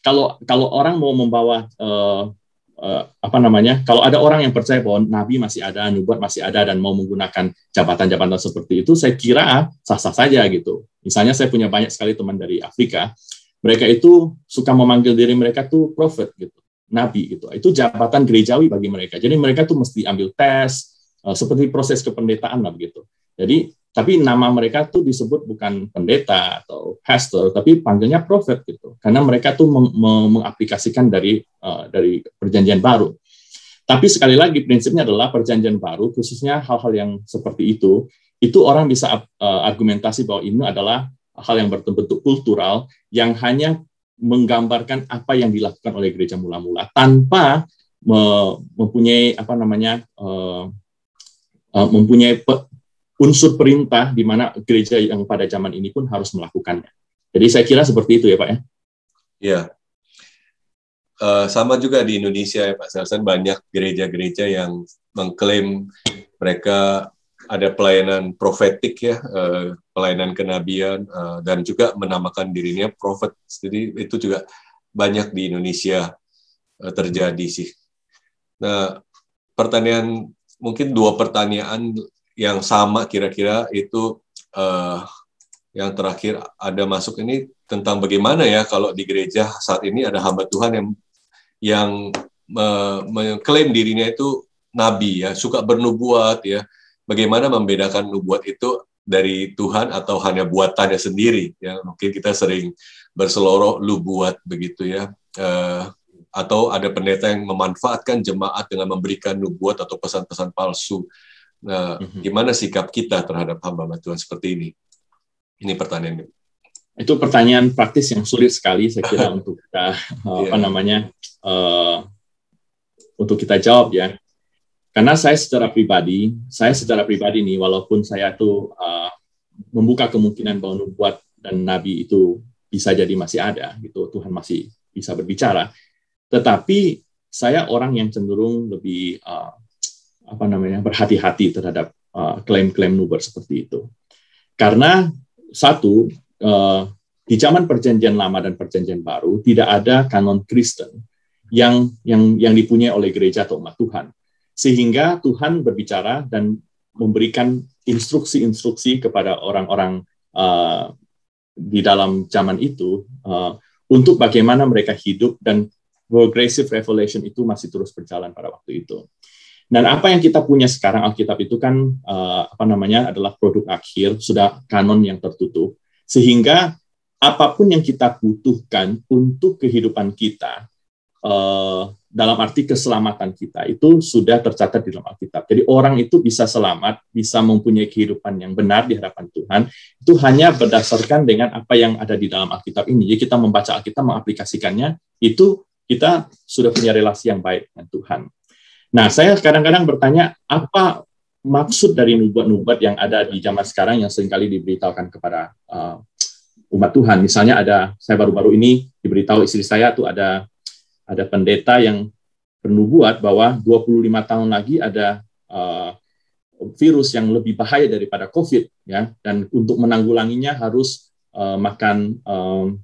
Kalau kalau orang mau membawa uh, uh, apa namanya, kalau ada orang yang percaya bahwa nabi masih ada, nubuat masih ada dan mau menggunakan jabatan-jabatan seperti itu, saya kira sah-sah saja gitu. Misalnya saya punya banyak sekali teman dari Afrika mereka itu suka memanggil diri mereka tuh prophet gitu, nabi gitu. Itu jabatan gerejawi bagi mereka. Jadi mereka tuh mesti ambil tes eh, seperti proses kependetaan lah begitu. Jadi tapi nama mereka tuh disebut bukan pendeta atau pastor, tapi panggilnya prophet gitu. Karena mereka tuh meng mengaplikasikan dari uh, dari perjanjian baru. Tapi sekali lagi prinsipnya adalah perjanjian baru, khususnya hal-hal yang seperti itu, itu orang bisa uh, argumentasi bahwa ini adalah hal yang berbentuk kultural yang hanya menggambarkan apa yang dilakukan oleh gereja mula-mula tanpa mempunyai apa namanya eh, eh, mempunyai unsur perintah di mana gereja yang pada zaman ini pun harus melakukannya. Jadi saya kira seperti itu ya Pak ya. Ya, uh, sama juga di Indonesia ya Pak Selsen banyak gereja-gereja yang mengklaim mereka ada pelayanan profetik ya, uh, pelayanan kenabian uh, dan juga menamakan dirinya prophet. Jadi itu juga banyak di Indonesia uh, terjadi sih. Nah, pertanyaan mungkin dua pertanyaan yang sama kira-kira itu uh, yang terakhir ada masuk ini tentang bagaimana ya kalau di gereja saat ini ada hamba Tuhan yang yang mengklaim dirinya itu nabi ya suka bernubuat ya bagaimana membedakan nubuat itu dari Tuhan atau hanya buatannya sendiri ya mungkin kita sering berseloroh lu buat begitu ya uh, atau ada pendeta yang memanfaatkan jemaat dengan memberikan nubuat atau pesan-pesan palsu nah mm gimana sikap kita terhadap hamba Tuhan seperti ini ini pertanyaan. itu pertanyaan praktis yang sulit sekali saya kira *laughs* untuk kita yeah. apa iya. namanya uh, untuk kita jawab ya karena saya secara pribadi, saya secara pribadi nih, walaupun saya tuh uh, membuka kemungkinan bahwa nubuat dan nabi itu bisa jadi masih ada, gitu Tuhan masih bisa berbicara. Tetapi saya orang yang cenderung lebih uh, apa namanya berhati-hati terhadap klaim ah, klaim-klaim nubuat seperti itu. Karena satu uh, di zaman perjanjian lama dan perjanjian baru tidak ada kanon Kristen yang yang yang dipunyai oleh gereja atau umat Tuhan sehingga Tuhan berbicara dan memberikan instruksi-instruksi kepada orang-orang uh, di dalam zaman itu uh, untuk bagaimana mereka hidup dan progressive revelation itu masih terus berjalan pada waktu itu. Dan apa yang kita punya sekarang Alkitab itu kan uh, apa namanya adalah produk akhir sudah kanon yang tertutup sehingga apapun yang kita butuhkan untuk kehidupan kita uh, dalam arti keselamatan kita itu sudah tercatat di dalam Alkitab. Jadi orang itu bisa selamat, bisa mempunyai kehidupan yang benar di hadapan Tuhan, itu hanya berdasarkan dengan apa yang ada di dalam Alkitab ini. Jadi kita membaca Alkitab, mengaplikasikannya, itu kita sudah punya relasi yang baik dengan Tuhan. Nah, saya kadang-kadang bertanya, apa maksud dari nubuat-nubuat yang ada di zaman sekarang yang seringkali diberitahukan kepada uh, umat Tuhan? Misalnya ada, saya baru-baru ini diberitahu istri saya tuh ada ada pendeta yang bernubuat bahwa 25 tahun lagi ada uh, virus yang lebih bahaya daripada COVID ya dan untuk menanggulanginya harus uh, makan um,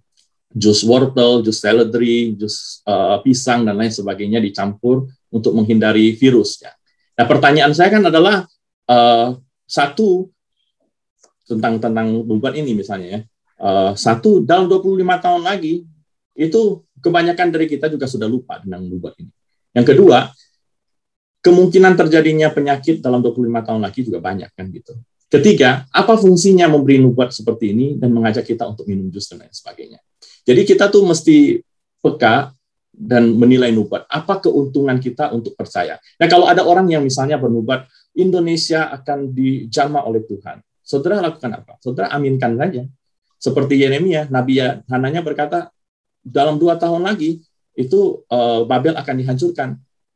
jus wortel, jus seledri, jus uh, pisang dan lain sebagainya dicampur untuk menghindari virus ya. Nah, pertanyaan saya kan adalah uh, satu tentang tentang beban ini misalnya ya. Uh, satu dalam 25 tahun lagi itu kebanyakan dari kita juga sudah lupa tentang lubang ini. Yang kedua, kemungkinan terjadinya penyakit dalam 25 tahun lagi juga banyak kan gitu. Ketiga, apa fungsinya memberi nubuat seperti ini dan mengajak kita untuk minum jus dan lain sebagainya. Jadi kita tuh mesti peka dan menilai nubuat. Apa keuntungan kita untuk percaya? Nah kalau ada orang yang misalnya bernubuat Indonesia akan dijama oleh Tuhan, saudara lakukan apa? Saudara aminkan saja. Seperti Yeremia, Nabi ya- Hananya berkata, dalam dua tahun lagi itu uh, Babel akan dihancurkan.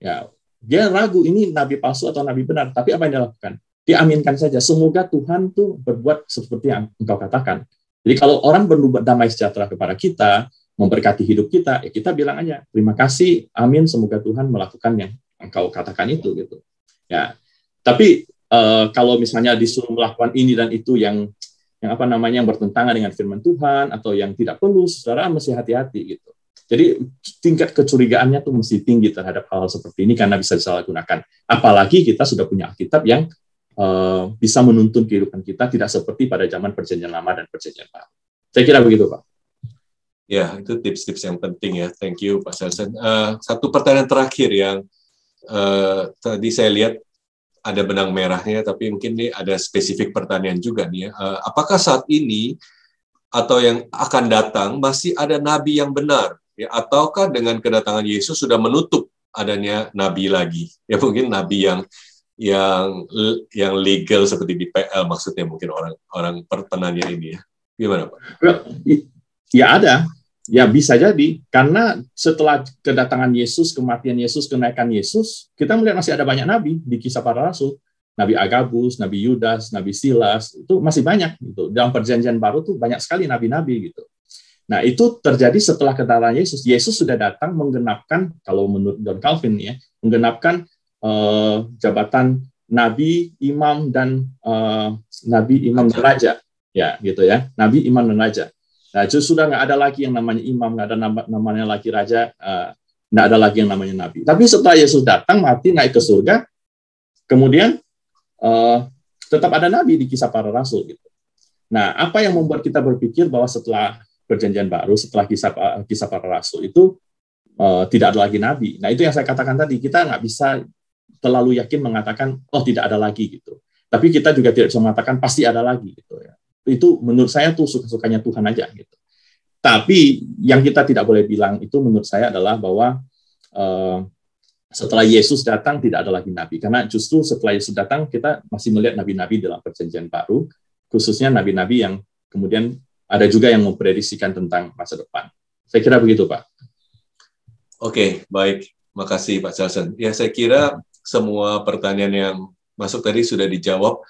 Ya, dia ragu ini nabi palsu atau nabi benar, tapi apa yang dia lakukan? Dia aminkan saja. Semoga Tuhan tuh berbuat seperti yang engkau katakan. Jadi kalau orang berbuat damai sejahtera kepada kita, memberkati hidup kita, ya kita bilang aja terima kasih, amin, semoga Tuhan melakukan yang engkau katakan itu gitu. Ya, tapi uh, kalau misalnya disuruh melakukan ini dan itu yang yang apa namanya yang bertentangan dengan firman Tuhan atau yang tidak perlu, saudara mesti hati-hati gitu. Jadi tingkat kecurigaannya tuh mesti tinggi terhadap hal-hal seperti ini karena bisa disalahgunakan. Apalagi kita sudah punya Alkitab yang uh, bisa menuntun kehidupan kita tidak seperti pada zaman perjanjian lama dan perjanjian baru. Saya kira begitu, Pak. Ya, itu tips-tips yang penting ya. Thank you, Pak Selsen. Uh, satu pertanyaan terakhir yang uh, tadi saya lihat ada benang merahnya, tapi mungkin ini ada spesifik pertanian juga nih. Ya. Eh, apakah saat ini atau yang akan datang masih ada nabi yang benar, ya, ataukah dengan kedatangan Yesus sudah menutup adanya nabi lagi? Ya mungkin nabi yang yang yang legal seperti di PL maksudnya mungkin orang orang pertanian ini ya. Gimana Pak? Ya, ya ada, Ya bisa jadi, karena setelah kedatangan Yesus, kematian Yesus, kenaikan Yesus, kita melihat masih ada banyak nabi di kisah para rasul. Nabi Agabus, Nabi Yudas, Nabi Silas, itu masih banyak. Gitu. Dalam perjanjian baru tuh banyak sekali nabi-nabi gitu. Nah, itu terjadi setelah kedatangan Yesus. Yesus sudah datang menggenapkan, kalau menurut John Calvin ya, menggenapkan uh, jabatan nabi, imam dan uh, nabi, imam dan raja. Ya, gitu ya. Nabi, imam dan raja. Nah, itu sudah nggak ada lagi yang namanya imam, nggak ada nama, namanya lagi raja, eh, nggak uh, ada lagi yang namanya nabi. Tapi setelah Yesus datang, mati, naik ke surga, kemudian uh, tetap ada nabi di kisah para rasul. Gitu. Nah, apa yang membuat kita berpikir bahwa setelah perjanjian baru, setelah kisah kisah para rasul itu uh, tidak ada lagi nabi? Nah, itu yang saya katakan tadi, kita nggak bisa terlalu yakin mengatakan, oh tidak ada lagi gitu. Tapi kita juga tidak bisa mengatakan pasti ada lagi gitu ya itu menurut saya tuh suka-sukanya Tuhan aja gitu. Tapi yang kita tidak boleh bilang itu menurut saya adalah bahwa uh, setelah Yesus datang tidak ada lagi nabi karena justru setelah Yesus datang kita masih melihat nabi-nabi dalam perjanjian baru khususnya nabi-nabi yang kemudian ada juga yang memprediksikan tentang masa depan. Saya kira begitu, Pak. Oke, baik. Makasih Pak Charleson. Ya, saya kira semua pertanyaan yang masuk tadi sudah dijawab.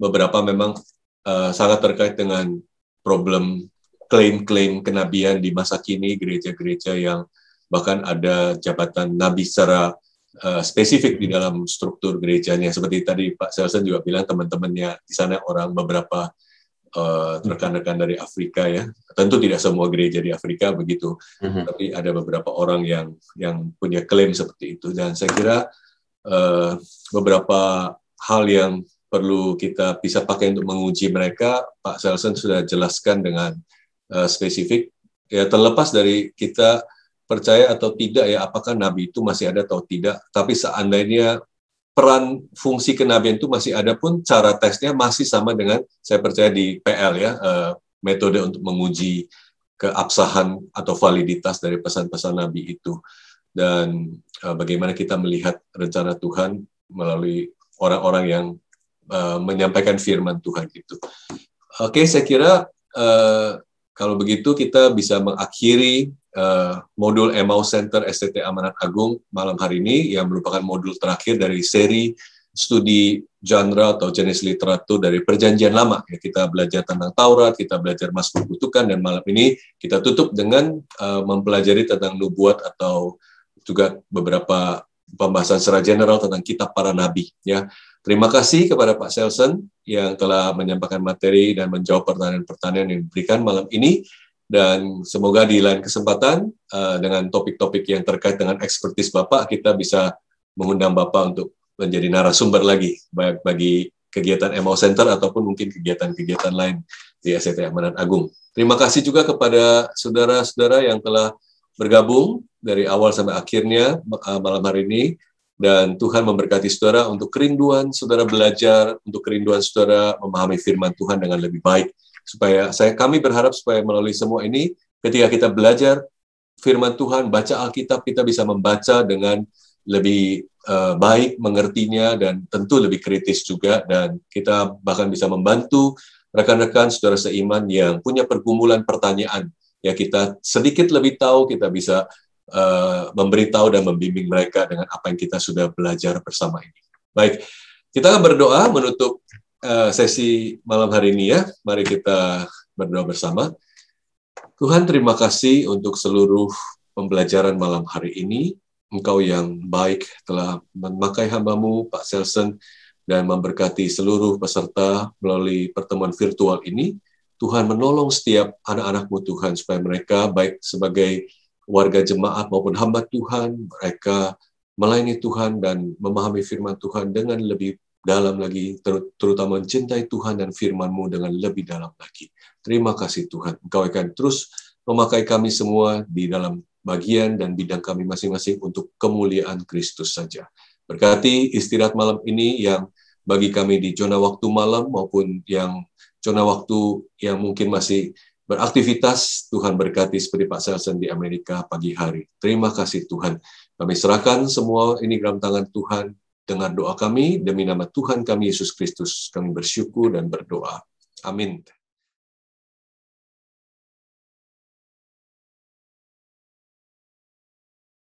Beberapa memang Eh, sangat terkait dengan problem klaim-klaim kenabian di masa kini gereja-gereja yang bahkan ada jabatan nabi secara uh, spesifik di dalam struktur gerejanya seperti tadi Pak Selson juga bilang teman-temannya di sana orang beberapa eh, hmm. rekan-rekan uh, dari Afrika ya tentu tidak semua gereja di Afrika begitu uh hmm. -huh. tapi ada beberapa orang yang yang punya klaim seperti itu dan saya kira uh, beberapa hal yang perlu kita bisa pakai untuk menguji mereka. Pak Selsen sudah jelaskan dengan uh, spesifik. Ya terlepas dari kita percaya atau tidak ya apakah nabi itu masih ada atau tidak, tapi seandainya peran fungsi kenabian itu masih ada pun cara tesnya masih sama dengan saya percaya di PL ya uh, metode untuk menguji keabsahan atau validitas dari pesan-pesan nabi itu dan uh, bagaimana kita melihat rencana Tuhan melalui orang-orang yang Eh, menyampaikan firman Tuhan itu. Oke, saya kira uh, kalau begitu kita bisa mengakhiri uh, modul Emmaus Center STT Amanat Agung malam hari ini yang merupakan modul terakhir dari seri studi genre atau jenis literatur dari perjanjian lama. Ya, kita belajar tentang Taurat, kita belajar Mazmur Kutukan, dan malam ini kita tutup dengan uh, mempelajari tentang nubuat atau juga beberapa pembahasan secara general tentang kitab para nabi ya. Terima kasih kepada Pak Selsen yang telah menyampaikan materi dan menjawab pertanyaan-pertanyaan yang diberikan malam ini dan semoga di lain kesempatan uh, dengan topik-topik yang terkait dengan ekspertis Bapak kita bisa mengundang Bapak untuk menjadi narasumber lagi baik bagi kegiatan MO Center ataupun mungkin kegiatan-kegiatan lain di SCT Amanat Agung. Terima kasih juga kepada saudara-saudara yang telah bergabung dari awal sampai akhirnya eh, malam hari ini dan Tuhan memberkati saudara untuk kerinduan saudara belajar, untuk kerinduan saudara memahami firman Tuhan dengan lebih baik. Supaya saya kami berharap supaya melalui semua ini ketika kita belajar firman Tuhan, baca Alkitab kita bisa membaca dengan lebih uh, baik mengertinya dan tentu lebih kritis juga dan kita bahkan bisa membantu rekan-rekan saudara seiman yang punya pergumulan pertanyaan ya kita sedikit lebih tahu, kita bisa uh, memberitahu dan membimbing mereka dengan apa yang kita sudah belajar bersama ini. Baik, kita akan berdoa menutup uh, sesi malam hari ini ya. Mari kita berdoa bersama. Tuhan terima kasih untuk seluruh pembelajaran malam hari ini. Engkau yang baik telah memakai hambamu, Pak Selsen dan memberkati seluruh peserta melalui pertemuan virtual ini. Tuhan menolong setiap anak-anakmu Tuhan supaya mereka baik sebagai warga jemaat maupun hamba Tuhan, mereka melayani Tuhan dan memahami firman Tuhan dengan lebih dalam lagi, terutama mencintai Tuhan dan Firmanmu dengan lebih dalam lagi. Terima kasih Tuhan. Engkau akan terus memakai kami semua di dalam bagian dan bidang kami masing-masing untuk kemuliaan Kristus saja. Berkati istirahat malam ini yang bagi kami di zona waktu malam maupun yang zona waktu yang mungkin masih beraktivitas. Tuhan berkati seperti Pak Selsen di Amerika pagi hari. Terima kasih Tuhan. Kami serahkan semua ini dalam tangan Tuhan. Dengar doa kami, demi nama Tuhan kami, Yesus Kristus, kami bersyukur dan berdoa. Amin.